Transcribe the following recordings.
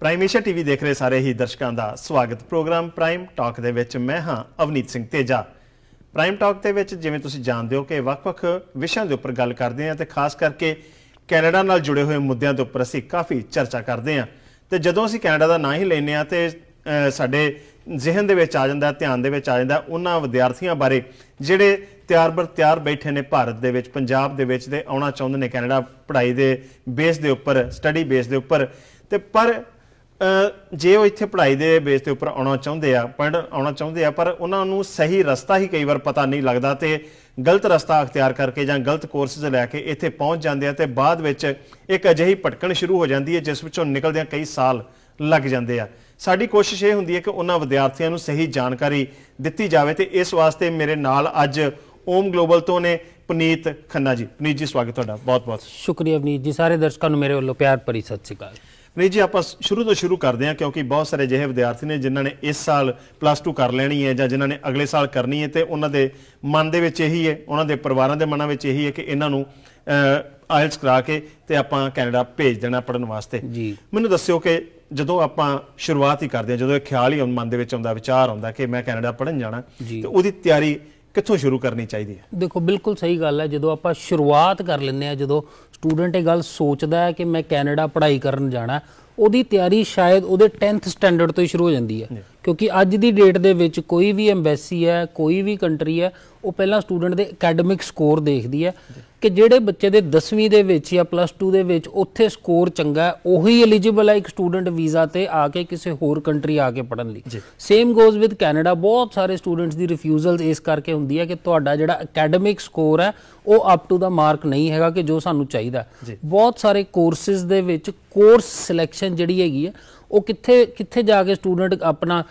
prime Asia TV ਦੇਖ ਰਹੇ ਸਾਰੇ ਹੀ ਦਰਸ਼ਕਾਂ ਦਾ ਸਵਾਗਤ ਪ੍ਰੋਗਰਾਮ ਪ੍ਰਾਈਮ ਟਾਕ ਦੇ ਵਿੱਚ ਮੈਂ ਹਾਂ ਅਵਨੀਤ ਸਿੰਘ ਤੇਜਾ ਪ੍ਰਾਈਮ ਟਾਕ ਦੇ ਵਿੱਚ ਜਿਵੇਂ ਤੁਸੀਂ ਜਾਣਦੇ ਹੋ ਕਿ ਵੱਖ-ਵੱਖ ਵਿਸ਼ਿਆਂ ਦੇ ਉੱਪਰ ਗੱਲ ਕਰਦੇ ਹਾਂ ਤੇ ਖਾਸ ਕਰਕੇ ਕੈਨੇਡਾ ਨਾਲ ਜੁੜੇ ਹੋਏ ਮੁੱਦਿਆਂ ਦੇ ਉੱਪਰ ਅਸੀਂ ਕਾਫੀ ਚਰਚਾ ਕਰਦੇ ਹਾਂ ਤੇ ਜਦੋਂ ਅਸੀਂ ਕੈਨੇਡਾ ਦਾ ਨਾਂ ਹੀ ਲੈਨੇ ਆ ਤੇ ਸਾਡੇ ਜ਼ਿਹਨ ਦੇ ਵਿੱਚ ਆ ਜਾਂਦਾ ਧਿਆਨ ਦੇ ਵਿੱਚ ਆ ਜਾਂਦਾ ਉਹਨਾਂ ਵਿਦਿਆਰਥੀਆਂ ਬਾਰੇ ਜਿਹੜੇ ਤਿਆਰ ਬਰ ਤਿਆਰ ਬੈਠੇ ਨੇ ਭਾਰਤ ਦੇ ਵਿੱਚ ਪੰਜਾਬ ਦੇ ਵਿੱਚ ਦੇ ਆਉਣਾ ਚਾਹੁੰਦੇ ਨੇ ਕੈਨੇਡਾ ਪੜ੍ਹਾਈ ਦੇ ਬੇਸ ਦੇ ਉੱਪਰ ਸਟੱਡੀ ਬੇਸ ਦੇ ਉੱਪਰ ਤੇ ਪਰ ਜੇ ਉਹ ਇੱਥੇ ਪੜ੍ਹਾਈ ਦੇ ਬੇਸ ਤੇ ਉੱਪਰ ਆਉਣਾ ਚਾਹੁੰਦੇ ਆ ਪੜ੍ਹ ਆਉਣਾ ਚਾਹੁੰਦੇ ਆ ਪਰ ਉਹਨਾਂ ਨੂੰ ਸਹੀ ਰਸਤਾ ਹੀ ਕਈ ਵਾਰ ਪਤਾ ਨਹੀਂ ਲੱਗਦਾ ਤੇ ਗਲਤ ਰਸਤਾ ਅਖਤਿਆਰ ਕਰਕੇ ਜਾਂ ਗਲਤ ਕੋਰਸਸ ਲੈ ਕੇ ਇੱਥੇ ਪਹੁੰਚ ਜਾਂਦੇ ਆ ਤੇ ਬਾਅਦ ਵਿੱਚ ਇੱਕ ਅਜਿਹੀ ਭਟਕਣ ਸ਼ੁਰੂ ਹੋ ਜਾਂਦੀ ਹੈ ਜਿਸ ਵਿੱਚੋਂ ਨਿਕਲਦਿਆਂ ਕਈ ਸਾਲ ਲੱਗ ਜਾਂਦੇ ਆ ਸਾਡੀ ਕੋਸ਼ਿਸ਼ ਇਹ ਹੁੰਦੀ ਹੈ ਕਿ ਉਹਨਾਂ ਵਿਦਿਆਰਥੀਆਂ ਨੂੰ ਸਹੀ ਜਾਣਕਾਰੀ ਦਿੱਤੀ ਜਾਵੇ ਤੇ ਇਸ ਵਾਸਤੇ ਮੇਰੇ ਨਾਲ ਅੱਜ ਓਮ ਗਲੋਬਲ ਤੋਂ ਨੇ ਪੁਨੀਤ ਖੰਨਾ ਜੀ ਪੁਨੀਤ ਜੀ ਸਵਾਗਤ ਤੁਹਾਡਾ ਬਹੁਤ ਬਹੁਤ ਸ਼ੁਕਰੀਆ ਪੁਨੀਤ ਜੀ ਸਾਰੇ ਦਰਸ਼ਕਾਂ ਨੂੰ ਮੇਰੇ ਵੱਲੋਂ ਪਿਆਰ ਭਰੀ ਸਤਿ ਸ਼੍ਰੀ ਅਕਾਲ ਨਹੀਂ ਜੀ ਆਪਾਂ ਸ਼ੁਰੂ ਤੋਂ ਸ਼ੁਰੂ ਕਰਦੇ ਹਾਂ ਕਿਉਂਕਿ ਬਹੁਤ ਸਾਰੇ ਅਜਿਹੇ ਵਿਦਿਆਰਥੀ ਨੇ ਜਿਨ੍ਹਾਂ ਨੇ ਇਸ ਸਾਲ ਪਲੱਸ 2 ਕਰ ਲੈਣੀ ਹੈ ਜਾਂ ਜਿਨ੍ਹਾਂ ਨੇ ਅਗਲੇ ਸਾਲ ਕਰਨੀ ਹੈ ਤੇ ਉਹਨਾਂ ਦੇ ਮਨ ਦੇ ਵਿੱਚ ਇਹੀ ਹੈ ਉਹਨਾਂ ਦੇ ਪਰਿਵਾਰਾਂ ਦੇ ਮਨਾਂ ਵਿੱਚ ਇਹੀ ਹੈ ਕਿ ਇਹਨਾਂ ਨੂੰ ਆਇਲਸ ਕਰਾ ਕੇ ਤੇ ਆਪਾਂ ਕੈਨੇਡਾ ਭੇਜ ਦੇਣਾ ਪੜਨ ਵਾਸਤੇ ਜੀ ਮੈਨੂੰ ਦੱਸਿਓ ਕਿ ਜਦੋਂ ਆਪਾਂ ਸ਼ੁਰੂਆਤ ਹੀ ਕਰਦੇ ਹਾਂ ਜਦੋਂ ਇਹ ਖਿਆਲ ਹੀ ਮਨ ਦੇ ਵਿੱਚ ਆਉਂਦਾ ਵਿਚਾਰ ਆਉਂਦਾ ਕਿ ਮੈਂ ਕੈਨੇਡਾ ਪੜਨ ਜਾਣਾ ਤੇ ਉਹਦੀ ਤਿਆਰੀ ਕਿੱਥੋਂ ਸ਼ੁਰੂ ਕਰਨੀ ਚਾਹੀਦੀ ਹੈ ਦੇਖੋ ਬਿਲਕੁਲ ਸਹੀ ਗੱਲ ਹੈ ਜਦੋਂ ਆਪਾਂ ਸ਼ੁਰੂਆਤ ਕਰ ਲੈਂਦੇ ਆ ਜਦੋਂ ਸਟੂਡੈਂਟ ਇਹ ਗੱਲ ਸੋਚਦਾ ਹੈ ਕਿ ਮੈਂ ਕੈਨੇਡਾ ਪੜ੍ਹਾਈ ਕਰਨ ਜਾਣਾ ਉਹਦੀ ਤਿਆਰੀ ਸ਼ਾਇਦ ਉਹਦੇ 10th ਸਟੈਂਡਰਡ ਤੋਂ ਹੀ ਸ਼ੁਰੂ ਹੋ ਜਾਂਦੀ ਹੈ ਕਿਉਂਕਿ ਅੱਜ ਦੀ ਡੇਟ ਦੇ ਵਿੱਚ ਕੋਈ ਵੀ ਐਮਬੈਸੀ ਹੈ ਕੋਈ ਵੀ ਕੰਟਰੀ ਹੈ ਉਹ ਪਹਿਲਾਂ ਸਟੂਡੈਂਟ ਦੇ ਅਕੈਡਮਿਕ ਸਕੋਰ ਦੇਖਦੀ ਹੈ ਕਿ ਜਿਹੜੇ ਬੱਚੇ ਦੇ 10ਵੀਂ ਦੇ ਵਿੱਚ ਜਾਂ ਪਲੱਸ 2 ਦੇ ਵਿੱਚ ਉੱਥੇ ਸਕੋਰ ਚੰਗਾ ਹੈ ਉਹੀ ਐਲੀਜੀਬਲ ਹੈ ਇੱਕ ਸਟੂਡੈਂਟ ਵੀਜ਼ਾ ਤੇ ਆ ਕੇ ਕਿਸੇ ਹੋਰ ਕੰਟਰੀ ਆ ਕੇ ਪੜਨ ਲਈ ਸੇਮ ਗੋਜ਼ ਵਿਦ ਕੈਨੇਡਾ ਬਹੁਤ ਸਾਰੇ ਸਟੂਡੈਂਟਸ ਦੀ ਰਿਫਿਊਜ਼ਲਸ ਇਸ ਕਰਕੇ ਹੁੰਦੀ ਹੈ ਕਿ ਤੁਹਾਡਾ ਜਿਹੜਾ ਅਕੈਡਮਿਕ ਸਕੋਰ ਹੈ ਉਹ ਅਪ ਟੂ ਦਾ ਮਾਰਕ ਨਹੀਂ ਹੈਗਾ ਕਿ ਜੋ ਸਾਨੂੰ ਚਾਹੀਦਾ ਬਹੁਤ ਸਾਰੇ ਕੋਰਸਿਸ ਦੇ ਵਿੱਚ ਕੋਰਸ ਸਿਲੈਕਸ਼ਨ ਜਿਹੜੀ ਹੈਗੀ ਹੈ ਉਹ ਕਿੱਥੇ ਕਿੱਥੇ ਜਾ ਕੇ ਸਟੂਡੈਂਟ ਆਪਣਾ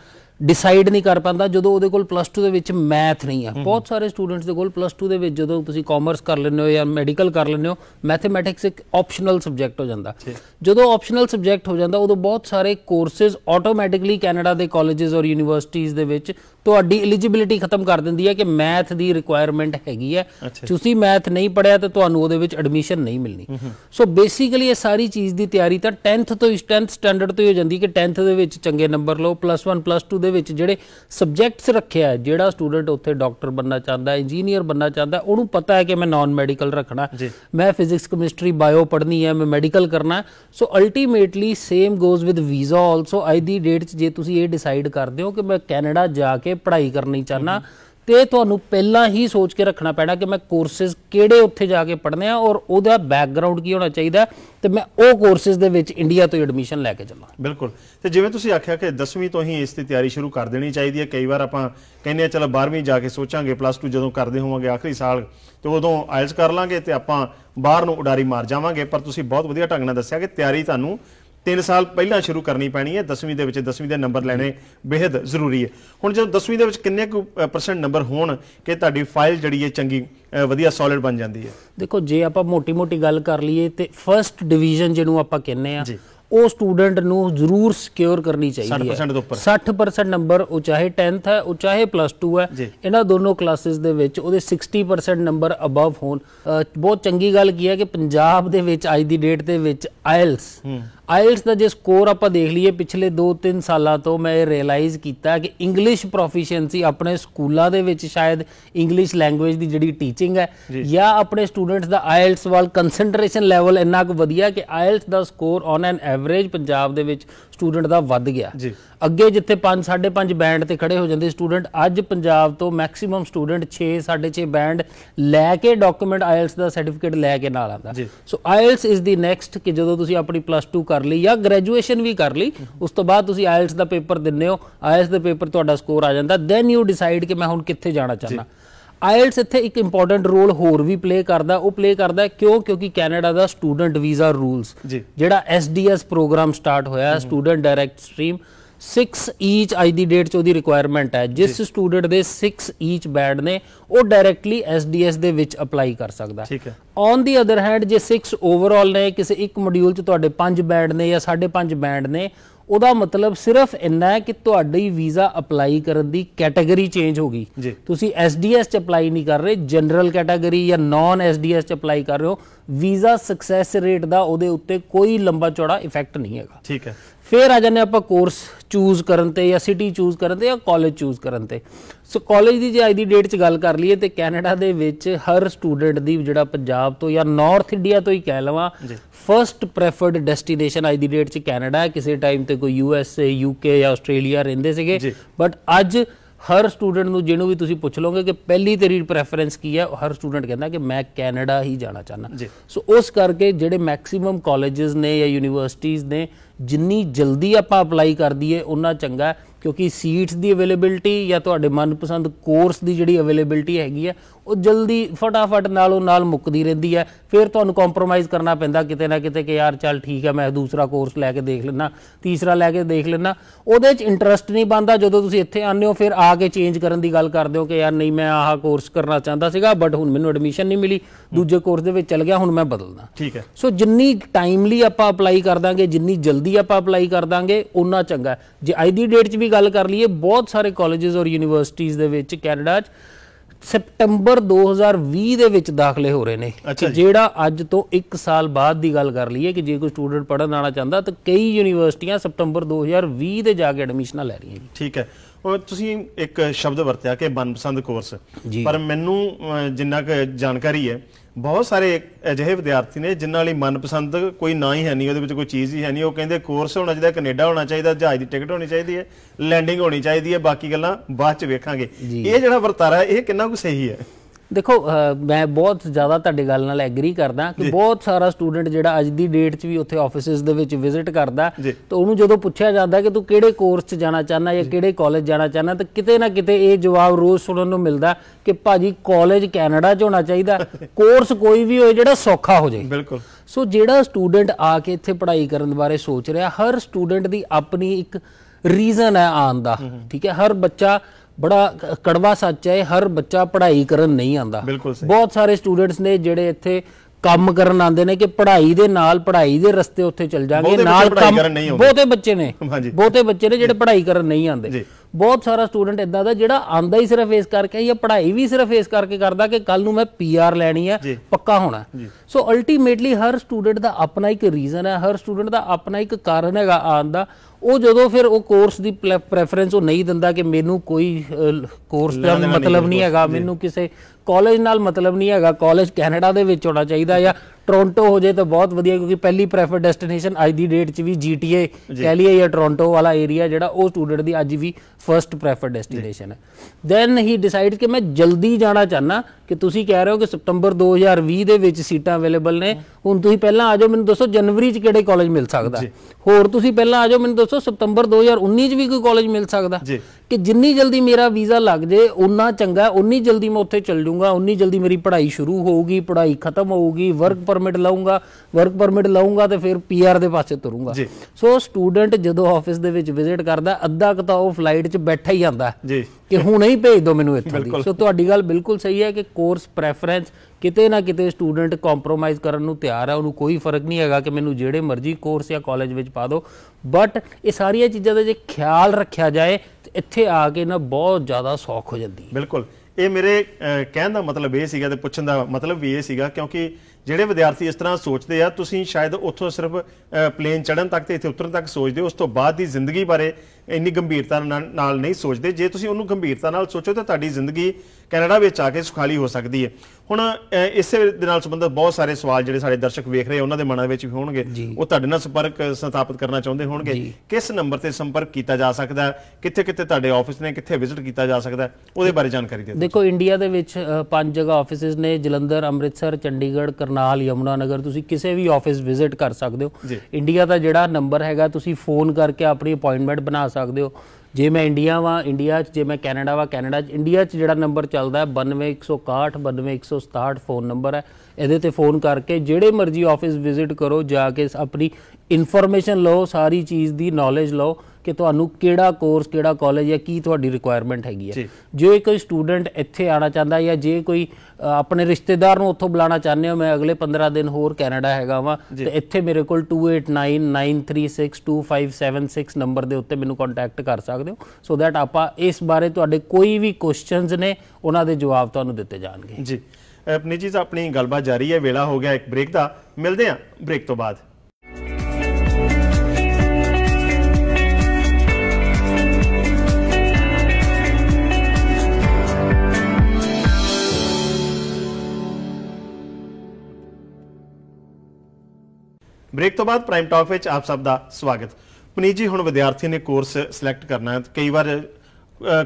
ਡਿਸਾਈਡ ਨਹੀਂ ਕਰ ਪਾਉਂਦਾ ਜਦੋਂ ਉਹਦੇ ਕੋਲ ਪਲੱਸ 2 ਦੇ ਵਿੱਚ ਮੈਥ ਨਹੀਂ ਆ ਬਹੁਤ ਸਾਰੇ ਸਟੂਡੈਂਟਸ ਦੇ ਕੋਲ ਪਲੱਸ 2 ਦੇ ਵਿੱਚ ਜਦੋਂ ਤੁਸੀਂ ਕਾਮਰਸ ਕਰ ਲੈਂਦੇ ਹੋ ਜਾਂ ਮੈਡੀਕਲ ਕਰ ਲੈਂਦੇ ਹੋ ਮੈਥਮੈਟਿਕਸ ਇੱਕ ਆਪਸ਼ਨਲ ਸਬਜੈਕਟ ਹੋ ਜਾਂਦਾ ਜਦੋਂ ਆਪਸ਼ਨਲ ਸਬਜੈਕਟ ਹੋ ਜਾਂਦਾ ਉਦੋਂ ਬਹੁਤ ਸਾਰੇ ਕੋਰਸਸ ਆਟੋਮੈਟਿਕਲੀ ਕੈਨੇਡਾ ਦੇ ਕਾਲਜਸ ਔਰ ਯੂਨੀਵਰਸਿਟੀਆਂ ਦੇ ਵਿੱਚ ਤੁਹਾਡੀ ਐਲੀਜੀਬਿਲਟੀ ਖਤਮ ਕਰ ਦਿੰਦੀ ਹੈ ਕਿ ਮੈਥ ਦੀ ਰਿਕੁਆਇਰਮੈਂਟ ਹੈਗੀ ਹੈ ਤੁਸੀਂ ਮੈਥ ਨਹੀਂ ਪੜਿਆ ਤਾਂ ਤੁਹਾਨੂੰ ਉਹਦੇ ਵਿੱਚ ਐਡਮਿਸ਼ਨ ਨਹੀਂ ਮਿਲਣੀ ਸੋ ਬੇਸਿਕਲੀ ਇਹ ਸਾਰੀ ਚੀਜ਼ ਦੀ ਤਿਆਰੀ ਤਾਂ 10th ਤੋਂ 10th ਸਟੈਂਡਰਡ ਤੋਂ ਹੀ ਹੋ ਜਾਂਦੀ ਕਿ 10th ਦੇ ਵਿੱਚ ਚੰਗੇ ਨੰਬਰ ਲਓ ਪਲੱਸ 1 ਪਲੱਸ 2 ਦੇ ਵਿੱਚ ਜਿਹੜੇ ਸਬਜੈਕਟਸ ਰੱਖਿਆ ਜਿਹੜਾ ਸਟੂਡੈਂਟ ਉੱਥੇ ਡਾਕਟਰ ਬੰਨਾ ਚਾਹੁੰਦਾ ਹੈ ਇੰਜੀਨੀਅਰ ਬੰਨਾ ਚਾਹੁੰਦਾ ਉਹਨੂੰ ਪਤਾ ਹੈ ਕਿ ਮੈਂ ਨਾਨ ਮੈਡੀਕਲ ਰੱਖਣਾ ਮੈਂ ਫਿਜ਼ਿਕਸ ਕੈਮਿਸਟਰੀ ਬਾਇਓ ਪੜ੍ਹਨੀ ਹੈ ਮੈਂ ਮੈਡੀਕਲ ਕਰਨਾ so ultimately same goes with visa also ਅੱਜ ਦੀ ਡੇਟ 'ਚ ਜੇ ਤੁਸੀਂ ਇਹ ਡਿਸਾਈਡ ਕਰਦੇ ਹੋ ਕਿ ਮੈਂ ਕੈਨੇਡਾ ਜਾ ਕੇ ਕੇ ਪੜ੍ਹਾਈ ਕਰਨੀ ਚਾਹਨਾ ਤੇ ਤੁਹਾਨੂੰ ਪਹਿਲਾਂ ਹੀ ਸੋਚ ਕੇ ਰੱਖਣਾ ਪੈਣਾ ਕਿ ਮੈਂ ਕੋਰਸਸ ਕਿਹੜੇ ਉੱਥੇ ਜਾ ਕੇ ਪੜ੍ਹਨੇ ਆ ਔਰ ਉਹਦਾ ਬੈਕਗ੍ਰਾਉਂਡ ਕੀ ਹੋਣਾ ਚਾਹੀਦਾ ਤੇ ਮੈਂ ਉਹ ਕੋਰਸਸ ਦੇ ਵਿੱਚ ਇੰਡੀਆ ਤੋਂ ਐਡਮਿਸ਼ਨ ਲੈ ਕੇ ਚੱਲਾਂ ਬਿਲਕੁਲ ਤੇ ਜਿਵੇਂ ਤੁਸੀਂ ਆਖਿਆ ਕਿ 10ਵੀਂ ਤੋਂ ਹੀ ਇਸ ਦੀ ਤਿਆਰੀ ਸ਼ੁਰੂ ਕਰ ਦੇਣੀ ਚਾਹੀਦੀ ਹੈ ਕਈ ਵਾਰ ਆਪਾਂ ਕਹਿੰਦੇ ਆ ਚਲੋ 12ਵੀਂ ਜਾ ਕੇ ਸੋਚਾਂਗੇ ਪਲੱਸ 2 ਜਦੋਂ ਕਰਦੇ ਹੋਵਾਂਗੇ ਆਖਰੀ ਸਾਲ ਤੇ ਉਦੋਂ ਆਇਲਸ ਕਰ ਲਾਂਗੇ ਤੇ ਆਪਾਂ ਬਾਹਰ ਨੂੰ ਉਡਾਰੀ ਮਾਰ ਜਾਵਾਂਗੇ ਪਰ ਤੁਸੀਂ ਬਹੁਤ ਵਧੀਆ ਢੰਗ ਨਾਲ ਦੱਸਿਆ ਕਿ ਤਿਆਰੀ ਤੁਹਾਨੂੰ 3 ਸਾਲ ਪਹਿਲਾਂ ਸ਼ੁਰੂ ਕਰਨੀ ਪੈਣੀ ਹੈ 10ਵੀਂ ਦੇ ਵਿੱਚ 10ਵੀਂ ਦੇ ਨੰਬਰ ਲੈਣੇ ਬੇहद ਜ਼ਰੂਰੀ ਹੈ ਹੁਣ ਜਦੋਂ 10ਵੀਂ ਦੇ ਵਿੱਚ ਕਿੰਨੇ ਕੁ ਪਰਸੈਂਟ ਨੰਬਰ ਹੋਣ ਕਿ ਤੁਹਾਡੀ ਫਾਈਲ ਜਿਹੜੀ ਹੈ ਚੰਗੀ ਵਧੀਆ ਸੋਲਿਡ ਬਣ ਜਾਂਦੀ ਹੈ ਦੇਖੋ ਜੇ ਆਪਾਂ ਮੋਟੀ-ਮੋਟੀ ਗੱਲ ਕਰ ਲਈਏ ਤੇ ਫਰਸਟ ਡਿਵੀਜ਼ਨ ਜਿਹਨੂੰ ਆਪਾਂ ਕਹਿੰਨੇ ਆ ਉਹ ਸਟੂਡੈਂਟ ਨੂੰ ਜ਼ਰੂਰ ਸਿਕਿਉਰ ਕਰਨੀ ਚਾਹੀਦੀ ਹੈ 60% ਤੋਂ ਉੱਪਰ 60% ਨੰਬਰ ਉਹ ਚਾਹੇ 10th ਹੈ ਉਹ ਚਾਹੇ ਪਲੱਸ 2 ਹੈ ਇਹਨਾਂ ਦੋਨੋਂ ਕਲਾਸਿਸ ਦੇ ਵਿੱਚ ਉਹਦੇ 60% ਨੰਬਰ ਅਬਵ ਹੋਣ ਬਹੁਤ ਚੰਗੀ ਗੱਲ ਕੀ ਹੈ ਕਿ ਪੰਜਾਬ ਦੇ ਵਿੱਚ ਅੱਜ ਦੀ ਡੇਟ ਦੇ ਵਿੱਚ ਆਇਲਸ ਆਇਲਸ ਦਾ ਜੇ ਸਕੋਰ ਆਪਾਂ ਦੇਖ ਲਈਏ ਪਿਛਲੇ 2-3 ਸਾਲਾਂ ਤੋਂ ਮੈਂ ਇਹ ਰਿਅਲਾਈਜ਼ ਕੀਤਾ ਕਿ ਇੰਗਲਿਸ਼ ਪ੍ਰੋਫੀਸ਼ੀਐਂਸੀ ਆਪਣੇ ਸਕੂਲਾਂ ਦੇ ਵਿੱਚ ਸ਼ਾਇਦ ਇੰਗਲਿਸ਼ ਲੈਂਗੁਏਜ ਦੀ ਜਿਹੜੀ ਟੀਚਿੰਗ ਹੈ ਜਾਂ ਆਪਣੇ ਸਟੂਡੈਂਟਸ ਦਾ ਆਇਲਸ ਵੱਲ ਕਨਸੈਂਟਰੇਸ਼ਨ ਲੈਵਲ ਇੰਨਾ ਕੁ ਵਧੀਆ ਕਿ ਆਇਲਸ ਦਾ score on an average Punjab ਦੇ ਵਿੱਚ ਸਟੂਡੈਂਟ ਦਾ ਵੱਧ ਗਿਆ ਅੱਗੇ ਜਿੱਥੇ 5 5.5 ਬੈਂਡ ਤੇ ਖੜੇ ਹੋ ਜਾਂਦੇ ਸਟੂਡੈਂਟ ਅੱਜ ਪੰਜਾਬ ਤੋਂ ਮੈਕਸਿਮਮ ਸਟੂਡੈਂਟ 6 6.5 ਬੈਂਡ ਲੈ ਕੇ ਡਾਕੂਮੈਂਟ ਆਇਲਸ ਦਾ ਸਰਟੀਫਿਕੇਟ ਲੈ ਕੇ ਨਾਲ ਆਉਂਦਾ so IELTS is the next ਕਿ ਜਦੋਂ ਤੁਸੀਂ ਆਪਣੀ ਪਲੱਸ 2 ਕਰ ਕਰ ਲਈ ਜਾਂ ਗ੍ਰੈਜੂਏਸ਼ਨ ਵੀ ਕਰ ਲਈ ਉਸ ਤੋਂ ਬਾਅਦ ਤੁਸੀਂ ਆਇਲਸ ਦਾ ਪੇਪਰ ਦਿੰਨੇ ਹੋ ਆਇਲਸ ਦਾ ਪੇਪਰ ਤੁਹਾਡਾ ਸਕੋਰ ਆ ਜਾਂਦਾ ਦੈਨ ਯੂ ਡਿਸਾਈਡ ਕਿ ਮੈਂ ਹੁਣ ਕਿੱਥੇ ਜਾਣਾ ਚਾਹੁੰਦਾ ਆਇਲਸ ਇੱਥੇ ਇੱਕ ਇੰਪੋਰਟੈਂਟ ਰੋਲ ਹੋਰ ਵੀ ਪਲੇ ਕਰਦਾ ਉਹ ਪਲੇ ਕਰਦਾ ਕਿਉਂ ਕਿਉਂਕਿ ਕੈਨੇਡਾ ਦਾ ਸਟੂਡੈਂਟ ਵੀਜ਼ਾ ਰੂਲਸ ਜਿਹੜਾ ਐਸਡੀਐਸ ਪ੍ਰੋਗਰਾਮ ਸਟਾਰਟ ਹੋਇਆ ਸਟੂਡੈਂਟ ਡਾਇਰੈਕਟ ਸਟ੍ਰੀਮ 6 ਈਚ ਅੱਜ ਦੀ ਡੇਟ 'ਚ ਉਹਦੀ ਰਿਕੁਆਇਰਮੈਂਟ ਹੈ ਜਿਸ ਸਟੂਡੈਂਟ ਦੇ 6 ਈਚ ਬੈਂਡ ਨੇ ਉਹ ਡਾਇਰੈਕਟਲੀ ਐਸਡੀਐਸ ਦੇ ਵਿੱਚ ਅਪਲਾਈ ਕਰ ਸਕਦਾ ਹੈ ਔਨ ਦੀ ਅਦਰ ਹੈਂਡ ਜੇ 6 ਓਵਰਆਲ ਨੇ ਕਿਸੇ ਇੱਕ ਮੋਡਿਊਲ 'ਚ ਤੁਹਾਡੇ 5 ਬੈਂਡ ਨੇ ਜਾਂ 5.5 ਬੈਂਡ ਨੇ ਉਹਦਾ ਮਤਲਬ ਸਿਰਫ ਇੰਨਾ ਹੈ ਕਿ ਤੁਹਾਡੀ ਵੀਜ਼ਾ ਅਪਲਾਈ ਕਰਨ ਦੀ ਕੈਟਾਗਰੀ ਚੇਂਜ ਹੋ ਗਈ ਤੁਸੀਂ ਐਸਡੀਐਸ ਚ ਅਪਲਾਈ ਨਹੀਂ ਕਰ ਰਹੇ ਜਨਰਲ ਕੈਟਾਗਰੀ ਜਾਂ ਨਾਨ ਐਸਡੀਐਸ ਚ ਅਪਲਾਈ ਕਰ ਰਹੇ ਹੋ ਵੀਜ਼ਾ ਸਕਸੈਸ ਰੇਟ ਦਾ ਉਹਦੇ ਉੱਤੇ ਕੋਈ ਲੰਬਾ ਚੌੜਾ ਇਫੈਕਟ ਨਹੀਂ ਹੈਗਾ ਠੀਕ ਹੈ ਫਿਰ ਆ ਜਾਂਦੇ ਆਪਾਂ ਕੋਰਸ ਚੂਜ਼ ਕਰਨ ਤੇ ਜਾਂ ਸਿਟੀ ਚੂਜ਼ ਕਰਨ ਤੇ ਜਾਂ ਕਾਲਜ ਚੂਜ਼ ਕਰਨ ਤੇ ਸੋ ਕਾਲਜ ਦੀ ਜੇ ਅੱਜ ਦੀ ਡੇਟ 'ਚ ਗੱਲ ਕਰ ਲਈਏ ਤੇ ਕੈਨੇਡਾ ਦੇ ਵਿੱਚ ਹਰ ਸਟੂਡੈਂਟ ਦੀ ਜਿਹੜਾ ਪੰਜਾਬ ਤੋਂ ਜਾਂ ਨਾਰਥ ਇੰਡੀਆ ਤੋਂ ਹੀ ਕਹਿ ਲਵਾਂ ਫਰਸਟ ਪ੍ਰੈਫਰਡ ਡੈਸਟੀਨੇਸ਼ਨ ਅੱਜ ਦੀ ਡੇਟ 'ਚ ਕੈਨੇਡਾ ਹੈ ਕਿਸੇ ਟਾਈਮ ਤੇ ਕੋਈ U S A U K ਜਾਂ ਆਸਟ੍ਰੇਲੀਆ ਰਹਿੰਦੇ ਸੀਗੇ ਬਟ ਅੱਜ ਹਰ ਸਟੂਡੈਂਟ ਨੂੰ ਜਿਹਨੂੰ ਵੀ ਤੁਸੀਂ ਪੁੱਛ ਲਓਗੇ ਕਿ ਪਹਿਲੀ ਤੇਰੀ ਪ੍ਰੈਫਰੈਂਸ ਕੀ ਹੈ ਹਰ ਸਟੂਡੈਂਟ ਕਹਿੰਦਾ ਕਿ ਮੈਂ ਕੈਨੇਡਾ ਹੀ ਜਾਣਾ ਚਾਹਨਾ ਸੋ ਉਸ ਕਰਕੇ ਜਿਹੜੇ ਮੈਕਸਿਮਮ ਕਾਲਜਸ ਨੇ ਜਾਂ ਯੂਨੀਵਰਸਿਟੀਆਂ ਨੇ ਜਿੰਨੀ ਜਲਦੀ ਆਪਾਂ ਅਪਲਾਈ ਕਰ ਦਈਏ ਉਹਨਾਂ ਚੰਗਾ ਕਿਉਂਕਿ ਸੀਟਸ ਦੀ ਅਵੇਲੇਬਿਲਟੀ ਜਾਂ ਤੁਹਾਡੇ ਮਨਪਸੰਦ ਕੋਰਸ ਦੀ ਜਿਹੜੀ ਅਵੇਲੇਬਿਲਟੀ ਹੈਗੀ ਆ ਉਹ ਜਲਦੀ ਫਟਾਫਟ ਨਾਲੋਂ ਨਾਲ ਮੁੱਕਦੀ ਰਹਿੰਦੀ ਹੈ ਫਿਰ ਤੁਹਾਨੂੰ ਕੰਪਰੋਮਾਈਜ਼ ਕਰਨਾ ਪੈਂਦਾ ਕਿਤੇ ਨਾ ਕਿਤੇ ਕਿ ਯਾਰ ਚੱਲ ਠੀਕ ਹੈ ਮੈਂ ਦੂਸਰਾ ਕੋਰਸ ਲੈ ਕੇ ਦੇਖ ਲੈਣਾ ਤੀਸਰਾ ਲੈ ਕੇ ਦੇਖ ਲੈਣਾ ਉਹਦੇ 'ਚ ਇੰਟਰਸਟ ਨਹੀਂ ਬੰਦਾ ਜਦੋਂ ਤੁਸੀਂ ਇੱਥੇ ਆਉਂਦੇ ਹੋ ਫਿਰ ਆ ਕੇ ਚੇਂਜ ਕਰਨ ਦੀ ਗੱਲ ਕਰਦੇ ਹੋ ਕਿ ਯਾਰ ਨਹੀਂ ਮੈਂ ਆਹ ਕੋਰਸ ਕਰਨਾ ਚਾਹੁੰਦਾ ਸੀਗਾ ਬਟ ਹੁਣ ਮੈਨੂੰ ਐਡਮਿਸ਼ਨ ਨਹੀਂ ਮਿਲੀ ਦੂਜੇ ਕੋਰਸ ਦੇ ਵਿੱਚ ਚਲ ਗਿਆ ਹੁਣ ਮੈਂ ਬਦਲਦਾ ਠੀਕ ਹੈ ਸੋ ਜਿੰਨੀ ਟਾਈਮਲੀ ਆਪਾਂ ਅਪਲਾਈ ਕਰ ਦਾਂਗੇ ਜਿੰਨੀ ਜਲਦੀ ਆਪਾਂ ਅਪਲਾਈ ਕਰ ਦਾਂਗੇ ਉਨਾ ਚੰਗਾ ਜੇ ਅੱਜ ਦੀ ਡੇਟ 'ਚ ਵੀ ਗੱਲ ਕਰ ਲਈਏ ਬਹੁਤ ਸਾਰੇ ਕਾਲਜਸ ਔਰ ਯੂਨੀਵਰਸਿਟੀਆਂ ਦੇ ਵਿੱਚ ਕੈਨੇਡਾ 'ਚ ਸੈਪਟੰਬਰ 2020 ਦੇ ਵਿੱਚ ਦਾਖਲੇ ਹੋ ਰਹੇ ਨੇ ਜਿਹੜਾ ਅੱਜ ਤੋਂ 1 ਸਾਲ ਬਾਅਦ ਦੀ ਗੱਲ ਕਰ ਲਈਏ ਕਿ ਜੇ ਕੋਈ ਸਟੂਡੈਂਟ ਪੜਨ ਆਣਾ ਚਾਹੁੰਦਾ ਤਾਂ ਕਈ ਯੂਨੀਵਰਸਿਟੀਆਂ ਸੈਪਟੰਬਰ 2020 ਦੇ ਜਾ ਕੇ ਐਡਮਿਸ਼ਨਾਂ ਲੈ ਰਹੀਆਂ ਠੀਕ ਹੈ ਉਹ ਤੁਸੀਂ ਇੱਕ ਸ਼ਬਦ ਵਰਤਿਆ ਕਿ ਮਨਪਸੰਦ ਕੋਰਸ ਪਰ ਮੈਨੂੰ ਜਿੰਨਾ ਕੁ ਜਾਣਕਾਰੀ ਹੈ ਬਹੁਤ ਸਾਰੇ ਅਜਿਹੇ ਵਿਦਿਆਰਥੀ ਨੇ ਜਿਨ੍ਹਾਂ ਲਈ ਮਨਪਸੰਦ ਕੋਈ ਨਾ ਹੀ ਹੈ ਨਹੀਂ ਉਹਦੇ ਵਿੱਚ ਕੋਈ ਚੀਜ਼ ਹੀ ਹੈ ਨਹੀਂ ਉਹ ਕਹਿੰਦੇ ਕੋਰਸ ਹੋਣਾ ਚਾਹੀਦਾ ਕੈਨੇਡਾ ਹੋਣਾ ਚਾਹੀਦਾ ਜਹਾਜ਼ ਦੀ ਟਿਕਟ ਹੋਣੀ ਚਾਹੀਦੀ ਹੈ ਲੈਂਡਿੰਗ ਹੋਣੀ ਚਾਹੀਦੀ ਹੈ ਬਾਕੀ ਗੱਲਾਂ ਬਾਅਦ ਚ ਵੇਖਾਂਗੇ ਇਹ ਜਿਹੜਾ ਵਰਤਾਰਾ ਇਹ ਕਿੰਨਾ ਕੁ ਸਹੀ ਹੈ ਦੇਖੋ ਮੈਂ ਬਹੁਤ ਜ਼ਿਆਦਾ ਤੁਹਾਡੇ ਗੱਲ ਨਾਲ ਐਗਰੀ ਕਰਦਾ ਕਿ ਬਹੁਤ ਸਾਰਾ ਸਟੂਡੈਂਟ ਜਿਹੜਾ ਅੱਜ ਦੀ ਡੇਟ 'ਚ ਵੀ ਉੱਥੇ ਆਫਿਸਿਸ ਦੇ ਵਿੱਚ ਵਿਜ਼ਿਟ ਕਰਦਾ ਤਾਂ ਉਹਨੂੰ ਜਦੋਂ ਪੁੱਛਿਆ ਜਾਂਦਾ ਕਿ ਤੂੰ ਕਿਹੜੇ ਕੋਰਸ 'ਚ ਜਾਣਾ ਚਾਹਨਾ ਜਾਂ ਕਿਹੜੇ ਕਾਲਜ ਜਾਣਾ ਚਾਹਨਾ ਤਾਂ ਕਿਤੇ ਨਾ ਕਿਤੇ ਇਹ ਜਵਾਬ ਰੋਜ਼ ਸੁਣਨ ਨੂੰ ਮਿਲਦਾ ਕਿ ਭਾਜੀ ਕਾਲਜ ਕੈਨੇਡਾ 'ਚ ਹੋਣਾ ਚਾਹੀਦਾ ਕੋਰਸ ਕੋਈ ਵੀ ਹੋਏ ਜਿਹੜਾ ਸੌਖਾ ਹੋ ਜਾਏ ਬਿਲਕੁਲ ਸੋ ਜਿਹੜਾ ਸਟੂਡੈਂਟ ਆ ਕੇ ਇੱਥੇ ਪੜ੍ਹਾਈ ਕਰਨ ਬਾਰੇ ਸੋਚ ਰਿਹਾ ਹਰ ਸਟੂਡੈਂਟ ਦੀ ਆਪਣੀ ਇੱਕ ਰੀਜ਼ਨ ਹੈ ਆਉਣ ਦਾ ਠੀਕ ਹੈ ਹਰ ਬੱਚਾ ਬੜਾ ਕੜਵਾ ਸੱਚ ਹੈ ਹਰ ਬੱਚਾ ਪੜ੍ਹਾਈ ਕਰਨ ਨਹੀਂ ਆਂਦਾ ਬਹੁਤ ਸਾਰੇ ਸਟੂਡੈਂਟਸ ਨੇ ਜਿਹੜੇ ਇੱਥੇ ਕੰਮ ਕਰਨ ਆਉਂਦੇ ਨੇ ਕਿ ਪੜ੍ਹਾਈ ਦੇ ਨਾਲ ਪੜ੍ਹਾਈ ਦੇ ਰਸਤੇ ਉੱਥੇ ਚੱਲ ਜਾਗੇ ਨਾਲ ਕੰਮ ਬਹੁਤੇ ਬੱਚੇ ਨੇ ਬਹੁਤੇ ਬੱਚੇ ਨੇ ਜਿਹੜੇ ਪੜ੍ਹਾਈ ਕਰਨ ਨਹੀਂ ਆਂਦੇ ਬਹੁਤ ਸਾਰਾ ਸਟੂਡੈਂਟ ਇਦਾਂ ਦਾ ਜਿਹੜਾ ਆਂਦਾ ਹੀ ਸਿਰਫ ਇਸ ਕਰਕੇ ਜਾਂ ਪੜ੍ਹਾਈ ਵੀ ਸਿਰਫ ਇਸ ਕਰਕੇ ਕਰਦਾ ਕਿ ਕੱਲ ਨੂੰ ਮੈਂ ਪੀਆਰ ਲੈਣੀ ਹੈ ਪੱਕਾ ਹੋਣਾ ਸੋ ਅਲਟੀਮੇਟਲੀ ਹਰ ਸਟੂਡੈਂਟ ਦਾ ਆਪਣਾ ਇੱਕ ਰੀਜ਼ਨ ਹੈ ਹਰ ਸਟੂਡੈਂਟ ਦਾ ਆਪਣਾ ਇੱਕ ਕਾਰਨ ਹੈਗਾ ਆਨ ਦਾ ਉਹ ਜਦੋਂ ਫਿਰ ਉਹ ਕੋਰਸ ਦੀ ਪ੍ਰੈਫਰੈਂਸ ਉਹ ਨਹੀਂ ਦਿੰਦਾ ਕਿ ਮੈਨੂੰ ਕੋਈ ਕੋਰਸ ਦਾ ਮਤਲਬ ਨਹੀਂ ਹੈਗਾ ਮੈਨੂੰ ਕਿਸੇ ਕਾਲਜ ਨਾਲ ਮਤਲਬ ਨਹੀਂ ਹੈਗਾ ਕਾਲਜ ਕੈਨੇਡਾ ਦੇ ਵਿੱਚ ਹੋਣਾ ਚਾਹੀਦਾ ਜਾਂ ਟੋਰਾਂਟੋ ਹੋ ਜੇ ਤਾਂ ਬਹੁਤ ਵਧੀਆ ਕਿਉਂਕਿ ਪਹਿਲੀ ਪ੍ਰੈਫਰ ਡੈਸਟੀਨੇਸ਼ਨ ਅੱਜ ਦੀ ਡੇਟ 'ਚ ਵੀ ਜੀਟੀਏ ਕਹਿ ਲਈਏ ਜਾਂ ਟੋਰਾਂਟੋ ਵਾਲਾ ਏਰੀਆ ਜਿਹੜਾ ਉਹ ਸਟੂਡੈਂਟ ਦੀ ਅੱਜ ਵੀ ਫਰਸਟ ਪ੍ਰੈਫਰ ਡੈਸਟੀਨੇਸ਼ਨ ਹੈ ਦੈਨ ਹੀ ਡਿਸਾਈਡ ਕਿ ਮੈਂ ਜਲਦੀ ਜਾਣਾ ਚਾਹਨਾ ਕਿ ਤੁਸੀਂ ਕਹਿ ਰਹੇ ਹੋ ਕਿ ਸਪਟੰਬਰ 2020 ਦੇ ਵਿੱਚ ਸੀਟਾਂ ਅਵੇਲੇਬਲ ਨੇ ਹੁਣ ਤੁਸੀਂ ਪਹਿਲਾਂ ਆ ਜਾਓ ਮੈਨੂੰ ਦੱਸੋ ਜਨਵਰੀ 'ਚ ਕਿਹੜੇ ਕਾਲਜ ਮਿਲ ਸਕਦਾ ਹੋਰ ਤੁਸੀਂ ਪਹਿਲਾਂ ਆ ਜਾਓ ਮੈਨੂੰ ਦੱਸੋ ਸਪਟੰਬਰ 2019 'ਚ ਵੀ ਕੋਈ ਕਾਲਜ ਮਿਲ ਸਕਦਾ ਕਿ ਜਿੰਨੀ ਜਲਦੀ ਮੇਰਾ ਵੀਜ਼ਾ ਲੱਗ ਜੇ ਉਨਾ ਚੰਗਾ ਉਨੀ ਜਲਦੀ ਮੈਂ ਉੱਥੇ ਚੱਲ ਜਾਊਂਗਾ ਉਨੀ ਜਲਦੀ ਮੇਰੀ ਪੜ੍ਹਾਈ ਸ਼ੁਰੂ ਹੋਊਗੀ ਪੜ੍ਹਾਈ ਖਤਮ ਹੋਊਗੀ ਵਰਕ ਪਰਮਿਟ ਲਾਉਂਗਾ ਵਰਕ ਪਰਮਿਟ ਲਾਉਂਗਾ ਤੇ ਫਿਰ ਪੀਆਰ ਦੇ ਪਾਸੇ ਤੁਰੂੰਗਾ ਸੋ ਸਟੂਡੈਂਟ ਜਦੋਂ ਆਫਿਸ ਦੇ ਵਿੱਚ ਵਿਜ਼ਿਟ ਕਰਦਾ ਅੱਧਾ ਕ ਤਾਂ ਉਹ ਫਲਾਈਟ 'ਚ ਬੈਠਾ ਹੀ ਜਾਂਦਾ ਜੀ ਕਿ ਹੁਣ ਹੀ ਭੇਜ ਦਿਓ ਮੈਨੂੰ ਇੱਥੋਂ ਦੀ ਸੋ ਤੁਹਾਡੀ ਗੱਲ ਬਿਲਕੁਲ ਸਹੀ ਹੈ ਕਿ ਕੋਰਸ ਪ੍ਰੈਫਰੈਂਸ ਕਿਤੇ ਨਾ ਕਿਤੇ ਸਟੂਡੈਂਟ ਕੰਪਰੋਮਾਈਜ਼ ਕਰਨ ਨੂੰ ਤਿਆਰ ਹੈ ਉਹਨੂੰ ਕੋਈ ਫਰਕ ਨਹੀਂ ਹੈਗਾ ਕਿ ਮੈਨੂੰ ਜਿਹੜੇ ਮਰਜ਼ੀ ਕੋਰਸ ਜਾਂ ਕਾਲਜ ਵਿੱਚ ਪਾ ਦਿਓ ਬਟ ਇਹ ਸਾਰੀਆਂ ਚੀਜ਼ਾਂ ਦਾ ਜੇ ਖਿਆਲ ਰੱਖਿਆ ਜਾਏ ਤੇ ਇੱਥੇ ਆ ਕੇ ਨਾ ਬਹੁਤ ਜ਼ਿਆਦਾ ਸੌਖ ਹੋ ਜਾਂਦੀ ਹੈ ਬਿਲਕੁਲ ਇਹ ਮੇਰੇ ਕਹਿਣ ਦਾ ਮਤਲਬ ਇਹ ਸੀਗਾ ਤੇ ਪੁੱਛਣ ਦਾ ਮਤਲਬ ਵੀ ਇਹ ਸੀਗਾ ਕਿਉਂਕਿ ਜਿਹੜੇ ਵਿਦਿਆਰਥੀ ਇਸ ਤਰ੍ਹਾਂ ਸੋਚਦੇ ਆ ਤੁਸੀਂ ਸ਼ਾਇਦ ਉੱਥੋਂ ਸਿਰਫ ਪਲੇਨ ਚੜਨ ਤੱਕ ਤੇ ਇੱਥੇ ਉਤਰਨ ਤੱਕ ਸੋਚਦੇ ਹੋ ਉਸ ਤੋਂ ਬਾਅਦ ਦੀ ਜ਼ਿੰਦਗੀ ਬਾਰੇ ਇੰਨੀ ਗੰਭੀਰਤਾ ਨਾਲ ਨਹੀਂ ਸੋਚਦੇ ਜੇ ਤੁਸੀਂ ਉਹਨੂੰ ਗੰਭੀਰਤਾ ਨਾਲ ਸੋਚੋ ਤਾਂ ਤੁਹਾਡੀ ਜ਼ਿੰਦਗੀ ਕੈਨੇਡਾ ਵਿੱਚ ਆ ਕੇ ਸੁਖਾਲੀ ਹੋ ਸਕਦੀ ਹੈ ਹੁਣ ਇਸੇ ਦੇ ਨਾਲ ਸੰਬੰਧਿਤ ਬਹੁਤ ਸਾਰੇ ਸਵਾਲ ਜਿਹੜੇ ਸਾਡੇ ਦਰਸ਼ਕ ਵੇਖ ਰਹੇ ਉਹਨਾਂ ਦੇ ਮਨਾਂ ਵਿੱਚ ਵੀ ਹੋਣਗੇ ਉਹ ਤੁਹਾਡੇ ਨਾਲ ਸੰਪਰਕ ਸਥਾਪਿਤ ਕਰਨਾ ਚਾਹੁੰਦੇ ਹੋਣਗੇ ਕਿਸ ਨੰਬਰ ਤੇ ਸੰਪਰਕ ਕੀਤਾ ਜਾ ਸਕਦਾ ਕਿੱਥੇ ਕਿੱਥੇ ਤੁਹਾਡੇ ਆਫਿਸ ਨੇ ਕਿੱਥੇ ਵਿਜ਼ਿਟ ਕੀਤਾ ਜਾ ਸਕਦਾ ਉਹਦੇ ਬਾਰੇ ਜਾਣਕਾਰੀ ਦਿਓ ਦੇਖੋ ਇੰਡੀਆ ਦੇ ਵਿੱਚ ਪੰਜ ਜਗ੍ਹਾ ਆਫਿਸਿਸ ਨੇ ਜਲੰਧਰ ਅੰਮ੍ਰਿਤਸਰ ਚੰਡੀਗੜ੍ਹ ਕਰਨਾਲ ਯਮੁਨਾ ਨਗਰ ਤੁਸੀਂ ਕਿਸੇ ਵੀ ਆਫਿਸ ਵਿਜ਼ਿਟ ਕਰ ਸਕਦੇ ਹੋ ਇੰਡੀਆ ਦਾ ਜਿਹੜਾ ਨੰਬਰ ਹੈਗਾ ਤੁਸੀਂ ਫੋਨ ਕਰਕੇ ਆਪਣੀ ਅਪਾਇੰਟਮੈਂਟ ਬਣਾ ਸਕਦੇ ਹੋ ਜੇ ਮੈਂ ਇੰਡੀਆ ਵਾਂ ਇੰਡੀਆ 'ਚ ਜੇ ਮੈਂ ਕੈਨੇਡਾ ਵਾਂ ਕੈਨੇਡਾ 'ਚ ਇੰਡੀਆ 'ਚ ਜਿਹੜਾ ਨੰਬਰ ਚੱਲਦਾ ਹੈ 92161 92167 ਫੋਨ ਨੰਬਰ ਹੈ ਇਹਦੇ ਤੇ ਫੋਨ ਕਰਕੇ ਜਿਹੜੇ ਮਰਜ਼ੀ ਆਫਿਸ ਵਿਜ਼ਿਟ ਕਰੋ ਜਾ ਕੇ ਆਪਣੀ ਇਨਫੋਰਮੇਸ਼ਨ ਲਓ ਸਾਰੀ ਚੀਜ਼ ਦੀ ਨੌਲੇਜ ਲਓ ਕਿ ਤੁਹਾਨੂੰ ਕਿਹੜਾ ਕੋਰਸ ਕਿਹੜਾ ਕਾਲਜ ਹੈ ਕੀ ਤੁਹਾਡੀ ਰਿਕੁਆਇਰਮੈਂਟ ਹੈਗੀ ਹੈ ਜੇ ਕੋਈ ਸਟੂਡੈਂਟ ਇੱਥੇ ਆਣਾ ਚਾਹੁੰਦਾ ਜਾਂ ਜੇ ਕੋਈ ਆਪਣੇ ਰਿਸ਼ਤੇਦਾਰ ਨੂੰ ਉੱਥੋਂ ਬੁਲਾਣਾ ਚਾਹੁੰਦੇ ਹੋ ਮੈਂ ਅਗਲੇ 15 ਦਿਨ ਹੋਰ ਕੈਨੇਡਾ ਹੈਗਾ ਵਾਂ ਤੇ ਇੱਥੇ ਮੇਰੇ ਕੋਲ 2899362576 ਨੰਬਰ ਦੇ ਉੱਤੇ ਮੈਨੂੰ ਕੰਟੈਕਟ ਕਰ ਸਕਦੇ ਹੋ ਸੋ ਥੈਟ ਆਪਾਂ ਇਸ ਬਾਰੇ ਤੁਹਾਡੇ ਕੋਈ ਵੀ ਕੁਐਸਚਨਸ ਨੇ ਉਹਨਾਂ ਦੇ ਜਵਾਬ ਤੁਹਾਨੂੰ ਦਿੱਤੇ ਜਾਣਗੇ ਜੀ ਆਪਣੀ ਚੀਜ਼ ਆਪਣੀ ਗੱਲਬਾਤ ਜਾਰੀ ਹੈ ਵੇਲਾ ਹੋ ਗਿਆ ਇੱਕ ਬ੍ਰੇਕ ਦਾ ਮਿਲਦੇ ਆ ਬ੍ਰੇਕ ਤੋਂ ਬਾਅਦ ਬ੍ਰੇਕ ਤੋਂ ਬਾਅਦ ਪ੍ਰਾਈਮ ਟਾਪ ਵਿੱਚ ਆਪ ਸਭ ਦਾ ਸਵਾਗਤ ਪੁਨੀਤ ਜੀ ਹੁਣ ਵਿਦਿਆਰਥੀ ਨੇ ਕੋਰਸ ਸਿਲੈਕਟ ਕਰਨਾ ਹੈ ਕਈ ਵਾਰ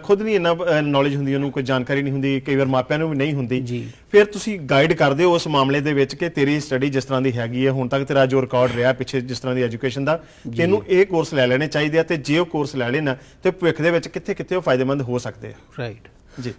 ਖੁਦ ਨਹੀਂ ਇੰਨਾ ਨੌਲੇਜ ਹੁੰਦੀ ਉਹਨੂੰ ਕੋਈ ਜਾਣਕਾਰੀ ਨਹੀਂ ਹੁੰਦੀ ਕਈ ਵਾਰ ਮਾਪਿਆਂ ਨੂੰ ਵੀ ਨਹੀਂ ਹੁੰਦੀ ਫਿਰ ਤੁਸੀਂ ਗਾਈਡ ਕਰਦੇ ਹੋ ਉਸ ਮਾਮਲੇ ਦੇ ਵਿੱਚ ਕਿ ਤੇਰੀ ਸਟੱਡੀ ਜਿਸ ਤਰ੍ਹਾਂ ਦੀ ਹੈਗੀ ਹੈ ਹੁਣ ਤੱਕ ਤੇਰਾ ਜੋ ਰਿਕਾਰਡ ਰਿਹਾ ਪਿੱਛੇ ਜਿਸ ਤਰ੍ਹਾਂ ਦੀ ਐਜੂਕੇਸ਼ਨ ਦਾ ਤੈਨੂੰ ਇਹ ਕੋਰਸ ਲੈ ਲੈਣੇ ਚਾਹੀਦੇ ਆ ਤੇ ਜੇ ਉਹ ਕੋਰਸ ਲੈ ਲੈਣਾ ਤੇ ਭਵਿੱਖ ਦੇ ਵਿੱਚ ਕਿੱਥੇ ਕਿੱਥੇ ਉਹ ਫਾਇਦੇਮੰਦ ਹੋ ਸਕਦੇ ਆ ਰਾਈਟ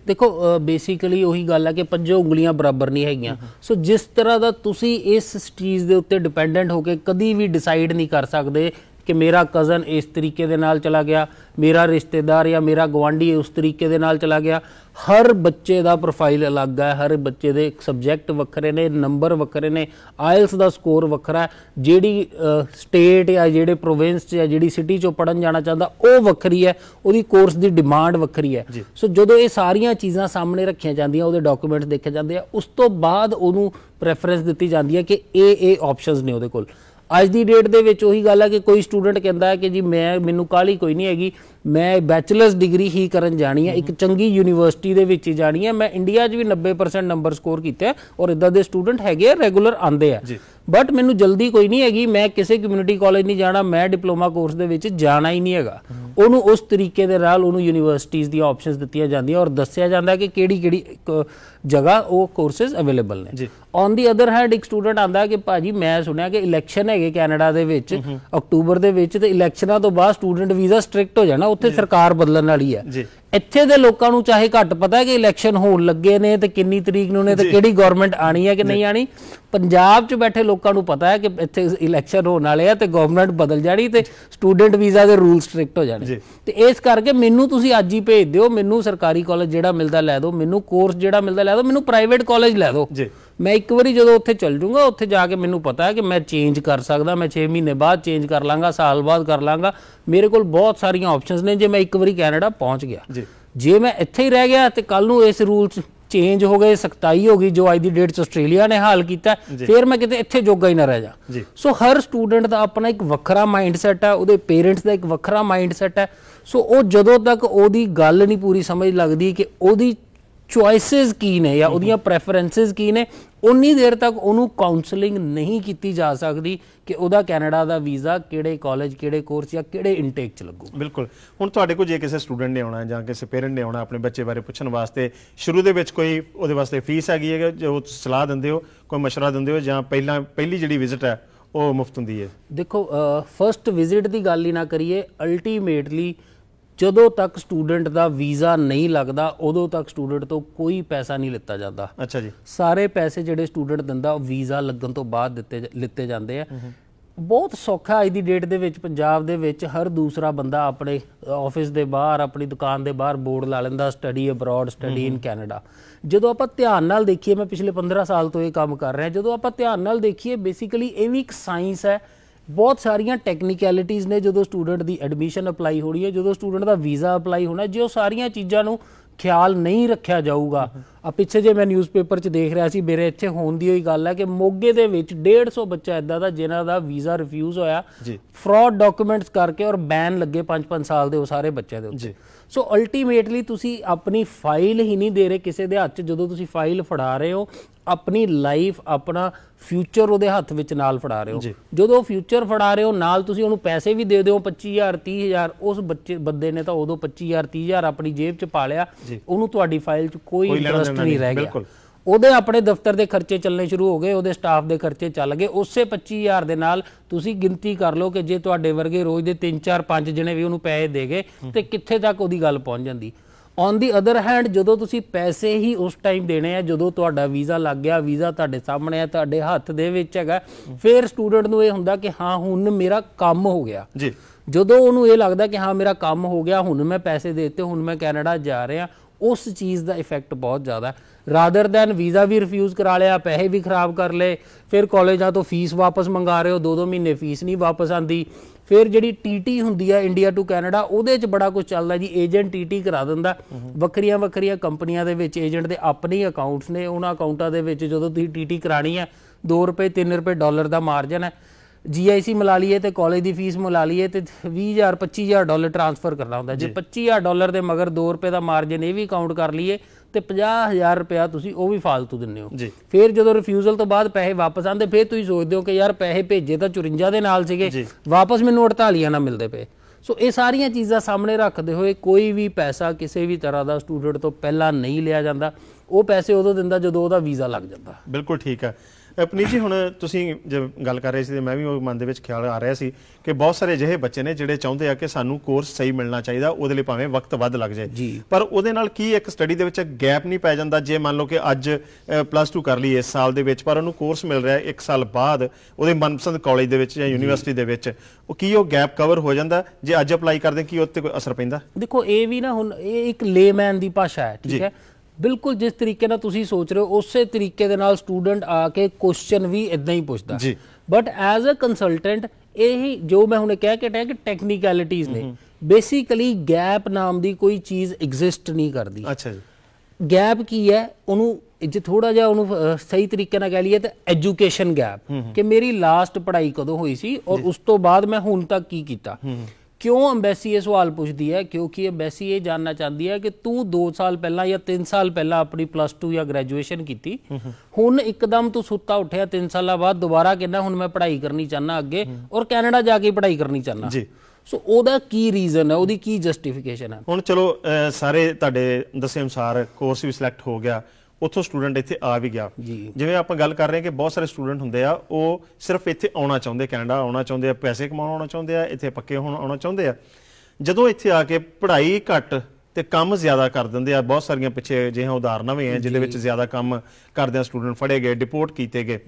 ਦੇਖੋ ਬੇਸਿਕਲੀ ਉਹੀ ਗੱਲ ਹੈ ਕਿ ਪੰਜੋ ਉਂਗਲੀਆਂ ਬਰਾਬਰ ਨਹੀਂ ਹੈਗੀਆਂ ਸੋ ਜਿਸ ਤਰ੍ਹਾਂ ਦਾ ਤੁਸੀਂ ਇਸ ਚੀਜ਼ ਦੇ ਉੱਤੇ ਡਿਪੈਂਡੈਂਟ ਹੋ ਕੇ ਕਦੀ ਵੀ ਡਿਸਾਈਡ ਨਹੀਂ ਕਰ ਸਕਦੇ ਕਿ ਮੇਰਾ ਕਜ਼ਨ ਇਸ ਤਰੀਕੇ ਦੇ ਨਾਲ ਚਲਾ ਗਿਆ ਮੇਰਾ ਰਿਸ਼ਤੇਦਾਰ ਜਾਂ ਮੇਰਾ ਗਵਾਂਢੀ ਉਸ ਤਰੀਕੇ ਦੇ ਨਾਲ ਚਲਾ ਗਿਆ ਹਰ ਬੱਚੇ ਦਾ ਪ੍ਰੋਫਾਈਲ ਅਲੱਗ ਹੈ ਹਰ ਬੱਚੇ ਦੇ ਸਬਜੈਕਟ ਵੱਖਰੇ ਨੇ ਨੰਬਰ ਵੱਖਰੇ ਨੇ ਆਇਲਸ ਦਾ ਸਕੋਰ ਵੱਖਰਾ ਹੈ ਜਿਹੜੀ ਸਟੇਟ ਜਾਂ ਜਿਹੜੇ ਪ੍ਰੋਵਿੰਸ ਜਾਂ ਜਿਹੜੀ ਸਿਟੀ ਚੋਂ ਪੜਨ ਜਾਣਾ ਚਾਹੁੰਦਾ ਉਹ ਵੱਖਰੀ ਹੈ ਉਹਦੀ ਕੋਰਸ ਦੀ ਡਿਮਾਂਡ ਵੱਖਰੀ ਹੈ ਸੋ ਜਦੋਂ ਇਹ ਸਾਰੀਆਂ ਚੀਜ਼ਾਂ ਸਾਹਮਣੇ ਰੱਖੀਆਂ ਜਾਂਦੀਆਂ ਉਹਦੇ ਡਾਕੂਮੈਂਟਸ ਦੇਖੇ ਜਾਂਦੇ ਆ ਉਸ ਤੋਂ ਬਾਅਦ ਉਹਨੂੰ ਪ੍ਰੈਫਰੈਂਸ ਦਿੱਤੀ ਜਾਂਦੀ ਹੈ ਕਿ ਇਹ ਇਹ ਆਪਸ਼ਨਸ ਨੇ ਉਹਦੇ ਕੋਲ ਅੱਜ ਦੀ ਡੇਟ ਦੇ ਵਿੱਚ ਉਹੀ ਗੱਲ ਹੈ ਕਿ ਕੋਈ ਸਟੂਡੈਂਟ ਕਹਿੰਦਾ ਹੈ ਕਿ ਜੀ ਮੈਂ ਮੈਨੂੰ ਕਾਲੀ ਕੋਈ ਨਹੀਂ ਹੈਗੀ ਮੈਂ ਬੈਚਲਰਸ ਡਿਗਰੀ ਹੀ ਕਰਨ ਜਾਣੀ ਹੈ ਇੱਕ ਚੰਗੀ ਯੂਨੀਵਰਸਿਟੀ ਦੇ ਵਿੱਚ ਹੀ ਜਾਣੀ ਹੈ ਮੈਂ ਇੰਡੀਆ 'ਚ ਵੀ 90% ਨੰਬਰ ਸਕੋਰ ਕੀਤੇ ਹੈ ਔਰ ਇਦਾਂ ਦੇ ਸਟੂਡੈਂਟ ਹੈਗੇ ਆ ਰੈਗੂਲਰ ਆਂਦੇ ਆ ਬਟ ਮੈਨੂੰ ਜਲਦੀ ਕੋਈ ਨਹੀਂ ਹੈਗੀ ਮੈਂ ਕਿਸੇ ਕਮਿਊਨਿਟੀ ਕਾਲਜ ਨਹੀਂ ਜਾਣਾ ਮੈਂ ਡਿਪਲੋਮਾ ਕੋਰਸ ਦੇ ਵਿੱਚ ਜਾਣਾ ਹੀ ਨਹੀਂ ਹੈਗਾ ਉਹਨੂੰ ਉਸ ਤਰੀਕੇ ਦੇ ਨਾਲ ਉਹਨੂੰ ਯੂਨੀਵਰਸਿਟੀਆਂ ਦੀਆਂ ਆਪਸ਼ਨਸ ਦਿੱਤੀਆਂ ਜਾਂਦੀਆਂ ਔਰ ਦੱਸਿਆ ਜਾਂਦਾ ਕਿ ਕਿਹੜੀ ਕਿਹੜੀ ਜਗ੍ਹਾ ਉਹ ਕੋਰਸਸ ਅਵੇਲੇਬਲ ਨੇ ਔਨ ਦੀ ਅਦਰ ਹੈਂਡ ਇੱਕ ਸਟੂਡੈਂਟ ਆਂਦਾ ਕਿ ਭਾਜੀ ਮੈਂ ਸੁਣਿਆ ਕਿ ਇਲੈਕਸ਼ਨ ਹੈਗੇ ਕੈਨੇਡਾ ਦੇ ਵਿੱਚ ਅਕਤੂਬਰ ਦੇ ਵਿੱਚ ਤੇ ਇਲੈਕਸ਼ਨਾਂ ਤੋਂ ਬਾਅਦ ਸਟੂਡੈਂਟ ਵੀਜ਼ਾ ਸਟ੍ਰਿਕਟ ਹੋ ਜਾਣਾ ਉੱਥੇ ਸਰਕਾਰ ਬਦਲਣ ਵਾਲੀ ਹੈ ਇੱਥੇ ਦੇ ਲੋਕਾਂ ਨੂੰ ਚਾਹੇ ਘੱਟ ਪਤਾ ਹੈ ਕਿ ਇਲੈਕਸ਼ਨ ਹੋਣ ਲੱਗੇ ਨੇ ਤੇ ਕਿੰਨੀ ਤਰੀਕ ਨੂੰ ਨੇ ਤੇ ਕਿਹੜੀ ਗਵਰਨਮੈਂਟ ਆਣੀ ਹੈ ਕਿ ਨਹੀਂ ਆਣੀ ਪੰਜਾਬ 'ਚ ਬੈਠੇ ਲੋਕਾਂ ਨੂੰ ਪਤਾ ਹੈ ਕਿ ਇੱਥੇ ਇਲੈਕਸ਼ਨ ਹੋਣ ਵਾਲੇ ਆ ਤੇ ਗਵਰਨਮੈਂਟ ਬਦਲ ਜਾਣੀ ਤੇ ਸਟੂਡੈਂਟ ਵੀਜ਼ਾ ਦੇ ਰੂਲ ਸਟ੍ਰਿਕਟ ਹੋ ਜਾਣੇ ਤੇ ਇਸ ਕਰਕੇ ਮੈਨੂੰ ਤੁਸੀਂ ਅੱਜ ਹੀ ਭੇਜ ਦਿਓ ਮੈਨੂੰ ਸਰਕਾਰੀ ਕਾਲਜ ਜਿਹੜਾ ਮਿਲਦਾ ਲੈ ਦਿਓ ਮੈਨੂੰ ਕੋਰਸ ਜਿਹੜਾ ਮਿਲਦਾ ਲੈ ਲੈ ਦੋ ਮੈਨੂੰ ਪ੍ਰਾਈਵੇਟ ਕਾਲਜ ਲੈ ਦੋ ਜੀ ਮੈਂ ਇੱਕ ਵਾਰੀ ਜਦੋਂ ਉੱਥੇ ਚੱਲ ਜੂਗਾ ਉੱਥੇ ਜਾ ਕੇ ਮੈਨੂੰ ਪਤਾ ਹੈ ਕਿ ਮੈਂ ਚੇਂਜ ਕਰ ਸਕਦਾ ਮੈਂ 6 ਮਹੀਨੇ ਬਾਅਦ ਚੇਂਜ ਕਰ ਲਾਂਗਾ ਸਾਲ ਬਾਅਦ ਕਰ ਲਾਂਗਾ ਮੇਰੇ ਕੋਲ ਬਹੁਤ ਸਾਰੀਆਂ ਆਪਸ਼ਨਸ ਨੇ ਜੇ ਮੈਂ ਇੱਕ ਵਾਰੀ ਕੈਨੇਡਾ ਪਹੁੰਚ ਗਿਆ ਜੀ ਜੇ ਮੈਂ ਇੱਥੇ ਹੀ ਰਹਿ ਗਿਆ ਤੇ ਕੱਲ ਨੂੰ ਇਸ ਰੂਲ ਚ ਚੇਂਜ ਹੋ ਗਏ ਸਖਤਾਈ ਹੋ ਗਈ ਜੋ ਅੱਜ ਦੀ ਡੇਟ ਚ ਆਸਟ੍ਰੇਲੀਆ ਨੇ ਹਾਲ ਕੀਤਾ ਫਿਰ ਮੈਂ ਕਿਤੇ ਇੱਥੇ ਜੋਗਾ ਹੀ ਨਾ ਰਹਿ ਜਾ ਸੋ ਹਰ ਸਟੂਡੈਂਟ ਦਾ ਆਪਣਾ ਇੱਕ ਵੱਖਰਾ ਮਾਈਂਡਸੈਟ ਹੈ ਉਹਦੇ ਪੇਰੈਂਟਸ ਦਾ ਇੱਕ ਵੱਖਰਾ ਮਾਈਂਡਸੈਟ ਹੈ ਸੋ ਉਹ ਜਦੋਂ ਤੱਕ ਉਹਦੀ ਗੱਲ ਨਹੀਂ ਪੂਰੀ ਸਮਝ ਲੱਗਦੀ ਕਿ ਉਹਦੀ ਚੁਆਇਸਸ ਕੀ ਨੇ ਜਾਂ ਉਹਦੀਆਂ ਪ੍ਰੈਫਰੈਂਸਸ ਕੀ ਨੇ ਉਨੀ ਦੇਰ ਤੱਕ ਉਹਨੂੰ ਕਾਉਂਸਲਿੰਗ ਨਹੀਂ ਕੀਤੀ ਜਾ ਸਕਦੀ ਕਿ ਉਹਦਾ ਕੈਨੇਡਾ ਦਾ ਵੀਜ਼ਾ ਕਿਹੜੇ ਕਾਲਜ ਕਿਹੜੇ ਕੋਰਸ ਜਾਂ ਕਿਹੜੇ ਇਨਟੇਕ ਚ ਲੱਗੂ ਬਿਲਕੁਲ ਹੁਣ ਤੁਹਾਡੇ ਕੋਲ ਜੇ ਕਿਸੇ ਸਟੂਡੈਂਟ ਨੇ ਆਉਣਾ ਜਾਂ ਕਿਸੇ ਪੇਰੈਂਟ ਨੇ ਆਉਣਾ ਆਪਣੇ ਬੱਚੇ ਬਾਰੇ ਪੁੱਛਣ ਵਾਸਤੇ ਸ਼ੁਰੂ ਦੇ ਵਿੱਚ ਕੋਈ ਉਹਦੇ ਵਾਸਤੇ ਫੀਸ ਹੈਗੀ ਹੈ ਜੋ ਸਲਾਹ ਦਿੰਦੇ ਹੋ ਕੋਈ مشورہ ਦਿੰਦੇ ਹੋ ਜਾਂ ਪਹਿਲਾਂ ਪਹਿਲੀ ਜਿਹੜੀ ਵਿਜ਼ਿਟ ਹੈ ਉਹ ਮੁਫਤ ਹੁੰਦੀ ਹੈ ਦੇਖੋ ਫਰਸਟ ਵਿਜ਼ਿਟ ਦੀ ਗੱਲ ਹੀ ਨਾ ਕਰੀਏ ਅਲਟੀਮੇਟਲੀ ਜਦੋਂ ਤੱਕ ਸਟੂਡੈਂਟ ਦਾ ਵੀਜ਼ਾ ਨਹੀਂ ਲੱਗਦਾ ਉਦੋਂ ਤੱਕ ਸਟੂਡੈਂਟ ਤੋਂ ਕੋਈ ਪੈਸਾ ਨਹੀਂ ਲਿੱਤਾ ਜਾਂਦਾ ਅੱਛਾ ਜੀ ਸਾਰੇ ਪੈਸੇ ਜਿਹੜੇ ਸਟੂਡੈਂਟ ਦਿੰਦਾ ਉਹ ਵੀਜ਼ਾ ਲੱਗਣ ਤੋਂ ਬਾਅਦ ਦਿੱਤੇ ਲਿੱਤੇ ਜਾਂਦੇ ਆ ਬਹੁਤ ਸੌਖਾ ਅੱਜ ਦੀ ਡੇਟ ਦੇ ਵਿੱਚ ਪੰਜਾਬ ਦੇ ਵਿੱਚ ਹਰ ਦੂਸਰਾ ਬੰਦਾ ਆਪਣੇ ਆਫਿਸ ਦੇ ਬਾਹਰ ਆਪਣੀ ਦੁਕਾਨ ਦੇ ਬਾਹਰ ਬੋਰਡ ਲਾ ਲੈਂਦਾ study abroad study in Canada ਜਦੋਂ ਆਪਾਂ ਧਿਆਨ ਨਾਲ ਦੇਖੀਏ ਮੈਂ ਪਿਛਲੇ 15 ਸਾਲ ਤੋਂ ਇਹ ਕੰਮ ਕਰ ਰਿਹਾ ਜਦੋਂ ਆਪਾਂ ਧਿਆਨ ਨਾਲ ਦੇਖੀਏ ਬੇਸਿਕਲੀ ਇਹ ਵੀ ਇੱਕ ਸਾਇੰਸ ਹੈ ਬਹੁਤ ਸਾਰੀਆਂ ਟੈਕਨੀਕੈਲਿਟੀਆਂ ਨੇ ਜਦੋਂ ਸਟੂਡੈਂਟ ਦੀ ਐਡਮਿਸ਼ਨ ਅਪਲਾਈ ਹੋ ਰਹੀ ਹੈ ਜਦੋਂ ਸਟੂਡੈਂਟ ਦਾ ਵੀਜ਼ਾ ਅਪਲਾਈ ਹੋਣਾ ਜੇ ਉਹ ਸਾਰੀਆਂ ਚੀਜ਼ਾਂ ਨੂੰ ਖਿਆਲ ਨਹੀਂ ਰੱਖਿਆ ਜਾਊਗਾ ਆ ਪਿੱਛੇ ਜੇ ਮੈਂ ਨਿਊਜ਼ਪੇਪਰ 'ਚ ਦੇਖ ਰਿਹਾ ਸੀ ਮੇਰੇ ਇੱਥੇ ਹੋਣ ਦੀ ਹੋਈ ਗੱਲ ਹੈ ਕਿ ਮੋਗੇ ਦੇ ਵਿੱਚ 150 ਬੱਚਾ ਇਦਾਂ ਦਾ ਜਿਨ੍ਹਾਂ ਦਾ ਵੀਜ਼ਾ ਰਿਫਿਊਜ਼ ਹੋਇਆ ਫਰਾਡ ਡਾਕੂਮੈਂਟਸ ਕਰਕੇ ਔਰ ਬੈਨ ਲੱਗੇ 5-5 ਸਾਲ ਦੇ ਉਹ ਸਾਰੇ ਬੱਚੇ ਦੇ ਉੱਤੇ ਸੋ ਅਲਟੀਮੇਟਲੀ ਤੁਸੀਂ ਆਪਣੀ ਫਾਈਲ ਹੀ ਨਹੀਂ ਦੇ ਰਹੇ ਕਿਸੇ ਦੇ ਹੱਥ 'ਚ ਜਦੋਂ ਤੁਸੀਂ ਫਾਈਲ ਫੜਾ ਰਹੇ ਹੋ ਆਪਣੀ ਲਾਈਫ ਆਪਣਾ ਫਿਊਚਰ ਉਹਦੇ ਹੱਥ ਵਿੱਚ ਨਾਲ ਫੜਾ ਰਹੇ ਹੋ ਜਦੋਂ ਫਿਊਚਰ ਫੜਾ ਰਹੇ ਹੋ ਨਾਲ ਤੁਸੀਂ ਉਹਨੂੰ ਪੈਸੇ ਵੀ ਦੇ ਦਿਓ 25000 30000 ਉਸ ਬੱਚੇ ਬੰਦੇ ਨੇ ਤਾਂ ਉਦੋਂ 25000 30000 ਆਪਣੀ ਜੇਬ 'ਚ ਪਾ ਲਿਆ ਉਹਨੂੰ ਤੁਹਾਡੀ ਫਾਈਲ 'ਚ ਕੋਈ ਇੰਟਰਸਟ ਨਹੀਂ ਰਹਿ ਗਿਆ ਉਹਦੇ ਆਪਣੇ ਦਫ਼ਤਰ ਦੇ ਖਰਚੇ ਚੱਲਣੇ ਸ਼ੁਰੂ ਹੋ ਗਏ ਉਹਦੇ ਸਟਾਫ ਦੇ ਖਰਚੇ ਚੱਲ ਗਏ ਉਸੇ 25000 ਦੇ ਨਾਲ ਤੁਸੀਂ ਗਿਣਤੀ ਕਰ ਲਓ ਕਿ ਜੇ ਤੁਹਾਡੇ ਵਰਗੇ ਰੋਜ਼ ਦੇ 3 4 5 ਜਣੇ ਵੀ ਉਹਨੂੰ ਪੈਸੇ ਦੇ ਗਏ ਤੇ ਕਿੱਥੇ ਤੱਕ ਉਹਦੀ ਗੱਲ ਪਹੁੰਚ ਜਾਂਦੀ ਔਨ ਦੀ ਅਦਰ ਹੈਂਡ ਜਦੋਂ ਤੁਸੀਂ ਪੈਸੇ ਹੀ ਉਸ ਟਾਈਮ ਦੇਣੇ ਆ ਜਦੋਂ ਤੁਹਾਡਾ ਵੀਜ਼ਾ ਲੱਗ ਗਿਆ ਵੀਜ਼ਾ ਤੁਹਾਡੇ ਸਾਹਮਣੇ ਆ ਤੁਹਾਡੇ ਹੱਥ ਦੇ ਵਿੱਚ ਹੈਗਾ ਫਿਰ ਸਟੂਡੈਂਟ ਨੂੰ ਇਹ ਹੁੰਦਾ ਕਿ ਹਾਂ ਹੁਣ ਮੇਰਾ ਕੰਮ ਹੋ ਗਿਆ ਜੀ ਜਦੋਂ ਉਹਨੂੰ ਇਹ ਲੱਗਦਾ ਕਿ ਹਾਂ ਮੇਰਾ ਕੰਮ ਹੋ ਗਿਆ ਹੁਣ ਮੈਂ ਪੈਸੇ ਦੇ ਦਿੱਤੇ ਹੁਣ ਮੈਂ ਕੈਨੇਡਾ ਜਾ ਰਿਹਾ ਉਸ ਚੀਜ਼ ਦਾ ਇਫੈਕਟ ਬਹੁਤ ਜ਼ਿਆਦਾ ਹੈ ਰਾਦਰ ਦੈਨ ਵੀਜ਼ਾ ਵੀ ਰਿਫਿਊਜ਼ ਕਰਾ ਲਿਆ ਪੈਸੇ ਵੀ ਖਰਾਬ ਕਰ ਲਏ ਫਿਰ ਕਾਲਜਾਂ ਤੋਂ ਫੀਸ ਵਾਪਸ ਮੰਗਾ ਰਹੇ ਹੋ ਦੋ ਦੋ ਮਹੀਨੇ ਫੀਸ ਨਹੀਂ ਵਾਪਸ ਆਂਦੀ ਫਿਰ ਜਿਹੜੀ ਟੀਟੀ ਹੁੰਦੀ ਆ ਇੰਡੀਆ ਟੂ ਕੈਨੇਡਾ ਉਹਦੇ 'ਚ ਬੜਾ ਕੁਝ ਚੱਲਦਾ ਜੀ ਏਜੰਟ ਟੀਟੀ ਕਰਾ ਦਿੰਦਾ ਵੱਖਰੀਆਂ ਵੱਖਰੀਆਂ ਕੰਪਨੀਆਂ ਦੇ ਵਿੱਚ ਏਜੰਟ ਦੇ ਆਪਣੇ ਅਕਾਊਂਟਸ ਨੇ ਉਹਨਾਂ ਅਕਾਊਂਟਾਂ ਦੇ ਵਿੱਚ ਜਦੋਂ ਤੁਸੀਂ ਟੀਟੀ ਕਰਾਣੀ ਆ 2 ਰੁਪਏ 3 ਰੁਪਏ ਡਾਲਰ ਦਾ ਮਾਰਜਨ ਹੈ ਜੀਆਈਸੀ ਮਿਲਾ ਲਈਏ ਤੇ ਕਾਲਜ ਦੀ ਫੀਸ ਮਿਲਾ ਲਈਏ ਤੇ 20000 25000 ਡਾਲਰ ਟ੍ਰਾਂਸਫਰ ਕਰਨਾ ਹੁੰਦਾ ਜੇ 25000 ਡਾਲਰ ਦੇ ਮਗਰ 2 ਰੁਪਏ ਦਾ ਮਾਰਜਨ ਇਹ ਵੀ ਕਾਊਂਟ ਕਰ ਲਈਏ ਤੇ 50000 ਰੁਪਿਆ ਤੁਸੀਂ ਉਹ ਵੀ ਫਾਲਤੂ ਦਿੰਨੇ ਹੋ ਫਿਰ ਜਦੋਂ ਰਿਫਿਊਜ਼ਲ ਤੋਂ ਬਾਅਦ ਪੈਸੇ ਵਾਪਸ ਆਉਂਦੇ ਫਿਰ ਤੁਸੀਂ ਸੋਚਦੇ ਹੋ ਕਿ ਯਾਰ ਪੈਸੇ ਭੇਜੇ ਤਾਂ 54 ਦੇ ਨਾਲ ਸੀਗੇ ਵਾਪਸ ਮੈਨੂੰ 48 ਨਾਲ ਮਿਲਦੇ ਪਏ ਸੋ ਇਹ ਸਾਰੀਆਂ ਚੀਜ਼ਾਂ ਸਾਹਮਣੇ ਰੱਖਦੇ ਹੋਏ ਕੋਈ ਵੀ ਪੈਸਾ ਕਿਸੇ ਵੀ ਤਰ੍ਹਾਂ ਦਾ ਸਟੂਡੈਂਟ ਤੋਂ ਪਹਿਲਾਂ ਨਹੀਂ ਲਿਆ ਜਾਂਦਾ ਉਹ ਪੈਸੇ ਉਦੋਂ ਦਿੰਦਾ ਜਦੋਂ ਉਹਦਾ ਵੀਜ਼ਾ ਲੱਗ ਜਾਂਦਾ ਬਿਲਕੁਲ ਠੀਕ ਹੈ ਪਨੀਤ ਜੀ ਹੁਣ ਤੁਸੀਂ ਜਦ ਗੱਲ ਕਰ ਰਹੇ ਸੀ ਤੇ ਮੈਂ ਵੀ ਉਹ ਮਨ ਦੇ ਵਿੱਚ ਖਿਆਲ ਆ ਰਿਹਾ ਸੀ ਕਿ ਬਹੁਤ ਸਾਰੇ ਜਿਹੇ ਬੱਚੇ ਨੇ ਜਿਹੜੇ ਚਾਹੁੰਦੇ ਆ ਕਿ ਸਾਨੂੰ ਕੋਰਸ ਸਹੀ ਮਿਲਣਾ ਚਾਹੀਦਾ ਉਹਦੇ ਲਈ ਭਾਵੇਂ ਵਕਤ ਵੱਧ ਲੱਗ ਜਾਏ ਪਰ ਉਹਦੇ ਨਾਲ ਕੀ ਇੱਕ ਸਟੱਡੀ ਦੇ ਵਿੱਚ ਗੈਪ ਨਹੀਂ ਪੈ ਜਾਂਦਾ ਜੇ ਮੰਨ ਲਓ ਕਿ ਅੱਜ ਪਲੱਸ 2 ਕਰ ਲਈ ਇਸ ਸਾਲ ਦੇ ਵਿੱਚ ਪਰ ਉਹਨੂੰ ਕੋਰਸ ਮਿਲ ਰਿਹਾ ਇੱਕ ਸਾਲ ਬਾਅਦ ਉਹਦੇ ਮਨਪਸੰਦ ਕਾਲਜ ਦੇ ਵਿੱਚ ਜਾਂ ਯੂਨੀਵਰਸਿਟੀ ਦੇ ਵਿੱਚ ਉਹ ਕੀ ਉਹ ਗੈਪ ਕਵਰ ਹੋ ਜਾਂਦਾ ਜੇ ਅੱਜ ਅਪਲਾਈ ਕਰਦੇ ਕੀ ਉੱਤੇ ਕੋਈ ਅਸਰ ਪੈਂਦਾ ਦੇਖੋ ਇਹ ਵੀ ਨਾ ਹੁਣ ਇਹ ਇੱਕ ਲੇਮੈਨ ਦੀ ਭਾਸ਼ਾ ਹੈ ਠੀਕ ਹੈ ਬਿਲਕੁਲ ਜਿਸ ਤਰੀਕੇ ਨਾਲ ਤੁਸੀਂ ਸੋਚ ਰਹੇ ਹੋ ਉਸੇ ਤਰੀਕੇ ਦੇ ਨਾਲ ਸਟੂਡੈਂਟ ਆ ਕੇ ਕੁਐਸਚਨ ਵੀ ਇਦਾਂ ਹੀ ਪੁੱਛਦਾ ਜੀ ਬਟ ਐਜ਼ ਅ ਕੰਸਲਟੈਂਟ ਇਹ ਜੋ ਮੈਂ ਹੁਣੇ ਕਹਿ ਕੇ ਟਿਆ ਕਿ ਟੈਕਨੀਕੈਲਿਟੀਜ਼ ਨੇ ਬੇਸਿਕਲੀ ਗੈਪ ਨਾਮ ਦੀ ਕੋਈ ਚੀਜ਼ ਐਗਜ਼ਿਸਟ ਨਹੀਂ ਕਰਦੀ ਅੱਛਾ ਜੀ ਗੈਪ ਕੀ ਹੈ ਉਹਨੂੰ ਜੇ ਥੋੜਾ ਜਿਹਾ ਉਹਨੂੰ ਸਹੀ ਤਰੀਕੇ ਨਾਲ ਕਹਿ ਲਈਏ ਤਾਂ ਐਜੂਕੇਸ਼ਨ ਗੈਪ ਕਿ ਮੇਰੀ ਲਾਸਟ ਪੜ੍ਹਾਈ ਕਦੋਂ ਹੋਈ ਸੀ ਔਰ ਉਸ ਤੋਂ ਬਾਅਦ ਮੈਂ ਹੁਣ ਤੱਕ ਕੀ ਕੀਤਾ ਕਿਉਂ ਅੰਬੈਸੀ ਇਹ ਸਵਾਲ ਪੁੱਛਦੀ ਹੈ ਕਿਉਂਕਿ ਅੰਬੈਸੀ ਇਹ ਜਾਨਣਾ ਚਾਹੁੰਦੀ ਹੈ ਕਿ ਤੂੰ 2 ਸਾਲ ਪਹਿਲਾਂ ਜਾਂ 3 ਸਾਲ ਪਹਿਲਾਂ ਆਪਣੀ ਪਲੱਸ 2 ਜਾਂ ਗ੍ਰੈਜੂਏਸ਼ਨ ਕੀਤੀ ਹੁਣ ਇੱਕਦਮ ਤੂੰ ਸੁੱਤਾ ਉੱਠਿਆ 3 ਸਾਲਾਂ ਬਾਅਦ ਦੁਬਾਰਾ ਕਹਿੰਦਾ ਹੁਣ ਮੈਂ ਪੜ੍ਹਾਈ ਕਰਨੀ ਚਾਹਨਾ ਅੱਗੇ ਔਰ ਕੈਨੇਡਾ ਜਾ ਕੇ ਪੜ੍ਹਾਈ ਕਰਨੀ ਚਾਹਨਾ ਜੀ ਸੋ ਉਹਦਾ ਕੀ ਰੀਜ਼ਨ ਹੈ ਉਹਦੀ ਕੀ ਜਸਟੀਫਿਕੇਸ਼ਨ ਹੈ ਹੁਣ ਚਲੋ ਸਾਰੇ ਤੁਹਾਡੇ ਦੱਸੇ ਅਨੁਸਾਰ ਕੋਰਸ ਵੀ ਸਿਲੈਕਟ ਹੋ ਗਿਆ ਉੱਥੋਂ ਸਟੂਡੈਂਟ ਇੱਥੇ ਆ ਵੀ ਗਿਆ ਜਿਵੇਂ ਆਪਾਂ ਗੱਲ ਕਰ ਰਹੇ ਹਾਂ ਕਿ ਬਹੁਤ ਸਾਰੇ ਸਟੂਡੈਂਟ ਹੁੰਦੇ ਆ ਉਹ ਸਿਰਫ ਇੱਥੇ ਆਉਣਾ ਚਾਹੁੰਦੇ ਕੈਨੇਡਾ ਆਉਣਾ ਚਾਹੁੰਦੇ ਆ ਪੈਸੇ ਕਮਾਉਣਾ ਆਉਣਾ ਚਾਹੁੰਦੇ ਆ ਇੱਥੇ ਪੱਕੇ ਹੋਣ ਆਉਣਾ ਚਾਹੁੰਦੇ ਆ ਜਦੋਂ ਇੱਥੇ ਆ ਕੇ ਪੜ੍ਹਾਈ ਘੱਟ ਤੇ ਕੰਮ ਜ਼ਿਆਦਾ ਕਰ ਦਿੰਦੇ ਆ ਬਹੁਤ ਸਾਰੀਆਂ ਪਿੱਛੇ ਜਿਹੇ ਉਦਾਹਰਨਾਂ ਵੀ ਆ ਜਿਹਦੇ ਵਿੱਚ ਜ਼ਿਆਦਾ ਕੰਮ ਕਰਦੇ ਆ ਸਟੂਡੈਂਟ ਫੜੇ ਗਏ ਡਿਪੋਰਟ ਕੀਤੇ ਗਏ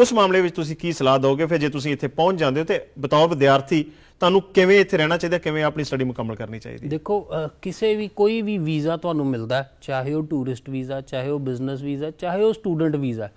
ਉਸ ਮਾਮਲੇ ਵਿੱਚ ਤੁਸੀਂ ਕੀ ਸਲਾਹ ਦੋਗੇ ਫਿਰ ਜੇ ਤੁਸੀਂ ਇੱਥੇ ਪਹੁੰਚ ਜਾਂਦੇ ਹੋ ਤੇ ਬਤੌਰ ਵਿਦਿਆਰਥੀ ਤੁਹਾਨੂੰ ਕਿਵੇਂ ਇੱਥੇ ਰਹਿਣਾ ਚਾਹੀਦਾ ਕਿਵੇਂ ਆਪਣੀ ਸਟੱਡੀ ਮੁਕੰਮਲ ਕਰਨੀ ਚਾਹੀਦੀ ਦੇਖੋ ਕਿਸੇ ਵੀ ਕੋਈ ਵੀ ਵੀਜ਼ਾ ਤੁਹਾਨੂੰ ਮਿਲਦਾ ਚਾਹੇ ਉਹ ਟੂਰਿਸਟ ਵੀਜ਼ਾ ਚਾਹੇ ਉਹ ਬਿਜ਼ਨਸ ਵੀਜ਼ਾ ਚਾਹੇ ਉਹ ਸਟੂਡੈਂਟ ਵੀਜ਼ਾ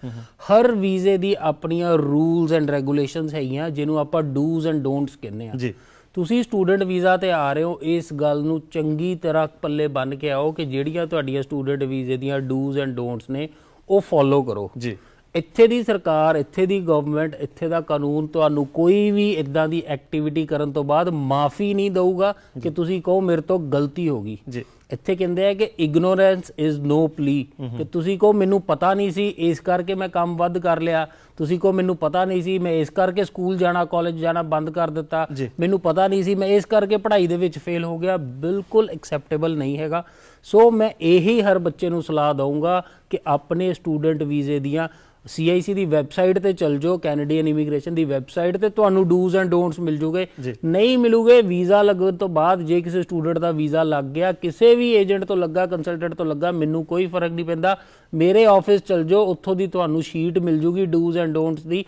ਹਰ ਵੀਜ਼ੇ ਦੀ ਆਪਣੀਆਂ ਰੂਲਸ ਐਂਡ ਰੈਗੂਲੇਸ਼ਨਸ ਹੈਗੀਆਂ ਜਿਹਨੂੰ ਆਪਾਂ ਡੂਜ਼ ਐਂਡ ਡੋਨਟਸ ਕਹਿੰਦੇ ਆ ਜੀ ਤੁਸੀਂ ਸਟੂਡੈਂਟ ਵੀਜ਼ਾ ਤੇ ਆ ਰਹੇ ਹੋ ਇਸ ਗੱਲ ਨੂੰ ਚੰਗੀ ਤਰ੍ਹਾਂ ਪੱਲੇ ਬੰਨ ਕੇ ਆਓ ਕਿ ਜਿਹੜੀਆਂ ਤੁਹਾਡੀਆਂ ਸਟੂਡੈਂਟ ਵੀਜ਼ੇ ਦੀਆਂ ਡੂਜ਼ ਐਂਡ ਡੋਨਟਸ ਨੇ ਉਹ ਫੋਲੋ ਕਰੋ ਜੀ ਇੱਥੇ ਦੀ ਸਰਕਾਰ ਇੱਥੇ ਦੀ ਗਵਰਨਮੈਂਟ ਇੱਥੇ ਦਾ ਕਾਨੂੰਨ ਤੁਹਾਨੂੰ ਕੋਈ ਵੀ ਇਦਾਂ ਦੀ ਐਕਟੀਵਿਟੀ ਕਰਨ ਤੋਂ ਬਾਅਦ ਮਾਫੀ ਨਹੀਂ ਦੇਊਗਾ ਕਿ ਤੁਸੀਂ ਕਹੋ ਮੇਰੇ ਤੋਂ ਗਲਤੀ ਹੋ ਗਈ ਜੀ ਇੱਥੇ ਕਹਿੰਦੇ ਆ ਕਿ ਇਗਨੋਰੈਂਸ ਇਜ਼ ਨੋ ਪਲੀ ਕਿ ਤੁਸੀਂ ਕੋ ਮੈਨੂੰ ਪਤਾ ਨਹੀਂ ਸੀ ਇਸ ਕਰਕੇ ਮੈਂ ਕੰਮ ਵੱਧ ਕਰ ਲਿਆ ਤੁਸੀਂ ਕੋ ਮੈਨੂੰ ਪਤਾ ਨਹੀਂ ਸੀ ਮੈਂ ਇਸ ਕਰਕੇ ਸਕੂਲ ਜਾਣਾ ਕਾਲਜ ਜਾਣਾ ਬੰਦ ਕਰ ਦਿੱਤਾ ਮੈਨੂੰ ਪਤਾ ਨਹੀਂ ਸੀ ਮੈਂ ਇਸ ਕਰਕੇ ਪੜ੍ਹਾਈ ਦੇ ਵਿੱਚ ਫੇਲ ਹੋ ਗਿਆ ਬਿਲਕੁਲ ਐਕਸੈਪਟੇਬਲ ਨਹੀਂ ਹੈਗਾ ਸੋ ਮੈਂ ਇਹੀ ਹਰ ਬੱਚੇ ਨੂੰ ਸਲਾਹ ਦਊਂਗਾ ਕਿ ਆਪਣੇ ਸਟੂਡੈਂਟ ਵੀਜ਼ੇ ਦੀਆਂ ਸੀਆਈਸੀ ਦੀ ਵੈਬਸਾਈਟ ਤੇ ਚਲ ਜਾਓ ਕੈਨੇਡੀਅਨ ਇਮੀਗ੍ਰੇਸ਼ਨ ਦੀ ਵੈਬਸਾਈਟ ਤੇ ਤੁਹਾਨੂੰ ਡੂਜ਼ ਐਂਡ ਡੋਨਟਸ ਮਿਲ ਜੂਗੇ ਨਹੀਂ ਮਿਲੂਗੇ ਵੀਜ਼ਾ ਲੱਗਣ ਤੋਂ ਬਾਅਦ ਜੇ ਕਿਸੇ ਸਟੂਡੈਂਟ ਦਾ ਵੀਜ਼ਾ ਲੱਗ ਗਿਆ ਕਿਸੇ ਵੀ ਏਜੰਟ ਤੋਂ ਲੱਗਾ ਕੰਸਲਟੈਂਟ ਤੋਂ ਲੱਗਾ ਮੈਨੂੰ ਕੋਈ ਫਰਕ ਨਹੀਂ ਪੈਂਦਾ ਮੇਰੇ ਆਫਿਸ ਚਲ ਜਾਓ ਉੱਥੋਂ ਦੀ ਤੁਹਾਨੂੰ ਸ਼ੀਟ ਮਿਲ ਜੂਗੀ ਡੂਜ਼ ਐਂਡ ਡੋਨਟਸ ਦੀ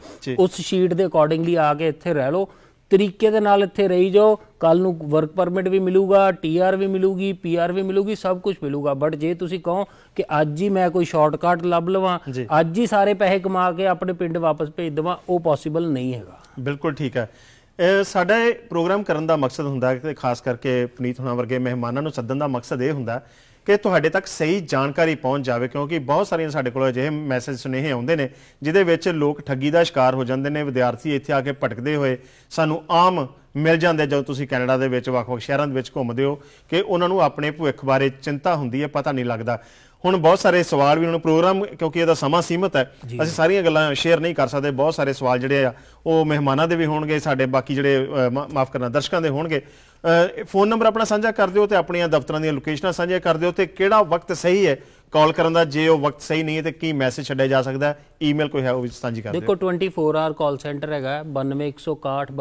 ਉਸ ਸ਼ੀਟ ਦੇ ਅਕੋਰਡਿੰਗਲੀ ਆ ਕੇ ਇੱਥੇ ਰਹਿ ਲਓ ਤਰੀਕੇ ਦੇ ਨਾਲ ਇੱਥੇ ਰਹੀ ਜਾਓ ਕੱਲ ਨੂੰ ਵਰਕ ਪਰਮਿਟ ਵੀ ਮਿਲੂਗਾ ਟੀਆਰ ਵੀ ਮਿਲੂਗੀ ਪੀਆਰ ਵੀ ਮਿਲੂਗੀ ਸਭ ਕੁਝ ਮਿਲੂਗਾ ਬਟ ਜੇ ਤੁਸੀਂ ਕਹੋ ਕਿ ਅੱਜ ਹੀ ਮੈਂ ਕੋਈ ਸ਼ਾਰਟਕਟ ਲੱਭ ਲਵਾਂ ਅੱਜ ਹੀ ਸਾਰੇ ਪੈਸੇ ਕਮਾ ਕੇ ਆਪਣੇ ਪਿੰਡ ਵਾਪਸ ਭੇਜ ਦਵਾਂ ਉਹ ਪੋਸੀਬਲ ਨਹੀਂ ਹੈਗਾ ਬਿਲਕੁਲ ਠੀਕ ਹੈ ਸਾਡਾ ਇਹ ਪ੍ਰੋਗਰਾਮ ਕਰਨ ਦਾ ਮਕਸਦ ਹੁੰਦਾ ਹੈ ਕਿ ਖਾਸ ਕਰਕੇ ਪਨੀਤ ਹੁਣਾ ਵਰਗੇ ਮਹਿਮਾਨਾਂ ਨੂੰ ਸੱਦਣ ਦਾ ਮਕਸਦ ਇਹ ਹੁੰਦਾ ਕਿ ਤੁਹਾਡੇ ਤੱਕ ਸਹੀ ਜਾਣਕਾਰੀ ਪਹੁੰਚ ਜਾਵੇ ਕਿਉਂਕਿ ਬਹੁਤ ਸਾਰੀਆਂ ਸਾਡੇ ਕੋਲ ਅਜਿਹੇ ਮੈਸੇਜ ਸੁਨੇਹੇ ਆਉਂਦੇ ਨੇ ਜਿਦੇ ਵਿੱਚ ਲੋਕ ਠੱਗੀ ਦਾ ਸ਼ਿਕਾਰ ਹੋ ਜਾਂਦੇ ਨੇ ਵਿਦਿਆਰਥੀ ਇੱਥੇ ਆ ਕੇ ਭਟਕਦੇ ਹੋਏ ਸਾਨੂੰ ਆਮ ਮਿਲ ਜਾਂਦੇ ਜਦੋਂ ਤੁਸੀਂ ਕੈਨੇਡਾ ਦੇ ਵਿੱਚ ਵੱਖ-ਵੱਖ ਸ਼ਹਿਰਾਂ ਦੇ ਵਿੱਚ ਘੁੰਮਦੇ ਹੋ ਕਿ ਉਹਨਾਂ ਨੂੰ ਆਪਣੇ ਭਵਿੱਖ ਬਾਰੇ ਚਿੰਤਾ ਹੁੰਦੀ ਹੈ ਪਤਾ ਨਹੀਂ ਲੱਗਦਾ ਹੁਣ ਬਹੁਤ ਸਾਰੇ ਸਵਾਲ ਵੀ ਉਹਨਾਂ ਨੂੰ ਪ੍ਰੋਗਰਾਮ ਕਿਉਂਕਿ ਇਹਦਾ ਸਮਾਂ ਸੀਮਤ ਹੈ ਅਸੀਂ ਸਾਰੀਆਂ ਗੱਲਾਂ ਸ਼ੇਅਰ ਨਹੀਂ ਕਰ ਸਕਦੇ ਬਹੁਤ ਸਾਰੇ ਸਵਾਲ ਜਿਹੜੇ ਆ ਉਹ ਮਹਿਮਾਨਾਂ ਦੇ ਵੀ ਹੋਣਗੇ ਸਾਡੇ ਬਾਕੀ ਜਿਹੜੇ ਮਾਫ ਕਰਨਾ ਦਰਸ਼ਕਾਂ ਦੇ ਹੋਣਗੇ ਫੋਨ ਨੰਬਰ ਆਪਣਾ ਸਾਂਝਾ ਕਰ ਦਿਓ ਤੇ ਆਪਣੀਆਂ ਦਫ਼ਤਰਾਂ ਦੀਆਂ ਲੋਕੇਸ਼ਨਾਂ ਸਾਂਝੀਆਂ ਕਰ ਦਿਓ ਤੇ ਕਿਹੜਾ ਵਕਤ ਸਹੀ ਹੈ ਕਾਲ ਕਰਨ ਦਾ ਜੇ ਉਹ ਵਕਤ ਸਹੀ ਨਹੀਂ ਹੈ ਤੇ ਕੀ ਮੈਸੇਜ ਛੱਡਿਆ ਜਾ ਸਕਦਾ ਹੈ ਈਮੇਲ ਕੋਈ ਹੈ ਉਹ ਵੀ ਸਾਂਝੀ ਕਰ ਦਿਓ ਦੇਖੋ 24 ਆਰ ਕਾਲ ਸੈਂਟਰ ਹੈਗਾ 9161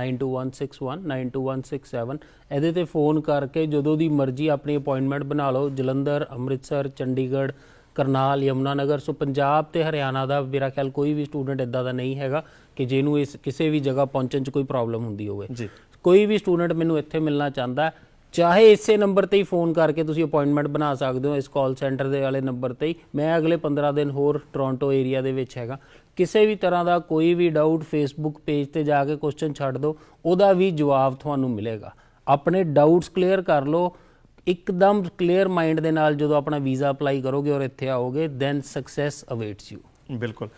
92161 92167 ਇਹਦੇ ਤੇ ਫੋਨ ਕਰਕੇ ਜਦੋਂ ਦੀ ਮਰਜ਼ੀ ਆਪਣੀ ਅਪਾਇੰਟਮੈਂਟ ਬਣਾ ਲਓ ਜਲੰਧਰ ਅੰਮ੍ਰਿਤਸਰ ਚੰਡੀਗੜ੍ਹ ਕਰਨਾਲ ਯਮਨਾ ਨਗਰ ਸੋ ਪੰਜਾਬ ਤੇ ਹਰਿਆਣਾ ਦਾ ਮੇਰਾ ਖਿਆਲ ਕੋਈ ਵੀ ਸਟੂਡੈਂਟ ਇਦਾਂ ਦਾ ਨਹੀਂ ਹੈਗਾ ਕਿ ਜਿਹਨੂੰ ਇਸ ਕਿਸੇ ਵੀ ਜਗ੍ਹਾ ਪਹੁੰਚਣ 'ਚ ਕੋਈ ਪ੍ਰੋਬਲਮ ਹੁੰਦੀ ਹੋਵੇ ਜੀ ਕੋਈ ਵੀ ਸਟੂਡੈਂਟ ਮੈਨੂੰ ਇੱਥੇ ਮਿਲਣਾ ਚਾਹੁੰਦਾ ਚਾਹੇ ਇਸੇ ਨੰਬਰ ਤੇ ਹੀ ਫੋਨ ਕਰਕੇ ਤੁਸੀਂ ਅਪਾਇੰਟਮੈਂਟ ਬਣਾ ਸਕਦੇ ਹੋ ਇਸ ਕਾਲ ਸੈਂਟਰ ਦੇ ਵਾਲੇ ਨੰਬਰ ਤੇ ਹੀ ਮੈਂ ਅਗਲੇ 15 ਦਿਨ ਹੋਰ ਟੋਰਾਂਟੋ ਏਰੀਆ ਦੇ ਵਿੱਚ ਹੈਗਾ ਕਿਸੇ ਵੀ ਤਰ੍ਹਾਂ ਦਾ ਕੋਈ ਵੀ ਡਾਊਟ ਫੇਸਬੁੱਕ ਪੇਜ ਤੇ ਜਾ ਕੇ ਕੁਐਸਚਨ ਛੱਡ ਦਿਓ ਉਹਦਾ ਵੀ ਜਵਾਬ ਤੁਹਾਨੂੰ ਮਿਲੇਗਾ ਆਪਣੇ ਡਾਊਟਸ ਕਲੀਅਰ ਕਰ ਲਓ ਇੱਕਦਮ ਕਲੀਅਰ ਮਾਈਂਡ ਦੇ ਨਾਲ ਜਦੋਂ ਆਪਣਾ ਵੀਜ਼ਾ ਅਪਲਾਈ ਕਰੋਗੇ ਔਰ ਇੱਥੇ ਆਓਗੇ ਦੈਨ ਸਕਸੈਸ ਅਵੇਟਸ ਯੂ ਬਿਲਕੁਲ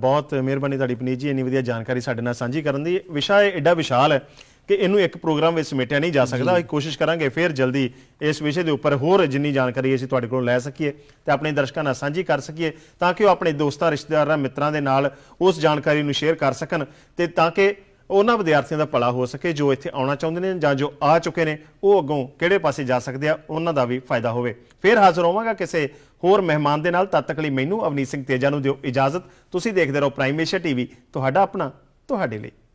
ਬਹੁਤ ਮਿਹਰਬਾਨੀ ਤੁਹਾਡੀ ਪਨੀਤ ਜੀ ਇੰਨੀ ਵਧੀਆ ਜਾਣਕਾਰੀ ਸਾਡੇ ਨਾਲ ਸਾਂਝੀ ਕਰਨ ਦੀ ਵਿਸ਼ਾ ਇਹ ਐਡਾ ਵਿਸ਼ਾਲ ਹੈ ਕਿ ਇਹਨੂੰ ਇੱਕ ਪ੍ਰੋਗਰਾਮ ਵਿੱਚ ਸਮੇਟਿਆ ਨਹੀਂ ਜਾ ਸਕਦਾ ਅਸੀਂ ਕੋਸ਼ਿਸ਼ ਕਰਾਂਗੇ ਫਿਰ ਜਲਦੀ ਇਸ ਵਿਸ਼ੇ ਦੇ ਉੱਪਰ ਹੋਰ ਜਿੰਨੀ ਜਾਣਕਾਰੀ ਅਸੀਂ ਤੁਹਾਡੇ ਕੋਲੋਂ ਲੈ ਸਕੀਏ ਤੇ ਆਪਣੇ ਦਰਸ਼ਕਾਂ ਨਾਲ ਸਾਂਝੀ ਕਰ ਸਕੀਏ ਤਾਂ ਕਿ ਉਹ ਆਪਣੇ ਦੋਸਤਾਂ ਰਿਸ਼ਤੇਦਾਰਾਂ ਮਿੱਤਰਾਂ ਦੇ ਨਾਲ ਉਸ ਜਾਣਕਾਰੀ ਨੂੰ ਸ਼ੇਅਰ ਕਰ ਸਕਣ ਤੇ ਤਾਂ ਕਿ ਉਹਨਾਂ ਵਿਦਿਆਰਥੀਆਂ ਦਾ ਭਲਾ ਹੋ ਸਕੇ ਜੋ ਇੱਥੇ ਆਉਣਾ ਚਾਹੁੰਦੇ ਨੇ ਜਾਂ ਜੋ ਆ ਚੁੱਕੇ ਨੇ ਉਹ ਅੱਗੋਂ ਕਿਹੜੇ ਪਾਸੇ ਜਾ ਸਕਦੇ ਆ ਉਹਨਾਂ ਦਾ ਵੀ ਫਾਇਦਾ ਹੋਵੇ ਫੇਰ ਹਾਜ਼ਰ ਹੋਵਾਂਗਾ ਕਿਸੇ ਹੋਰ ਮਹਿਮਾਨ ਦੇ ਨਾਲ ਤਦ ਤੱਕ ਲਈ ਮੈਨੂੰ ਅਵਨੀਤ ਸਿੰਘ ਤੇਜਾ ਨੂੰ ਦਿਓ ਇਜਾਜ਼ਤ ਤੁਸੀਂ ਦੇਖਦੇ ਰਹੋ ਪ੍ਰਾਈਮ ਏਸ਼ੀਆ ਟੀਵੀ ਤੁਹਾਡਾ ਆਪਣਾ ਤੁਹਾਡੇ ਲਈ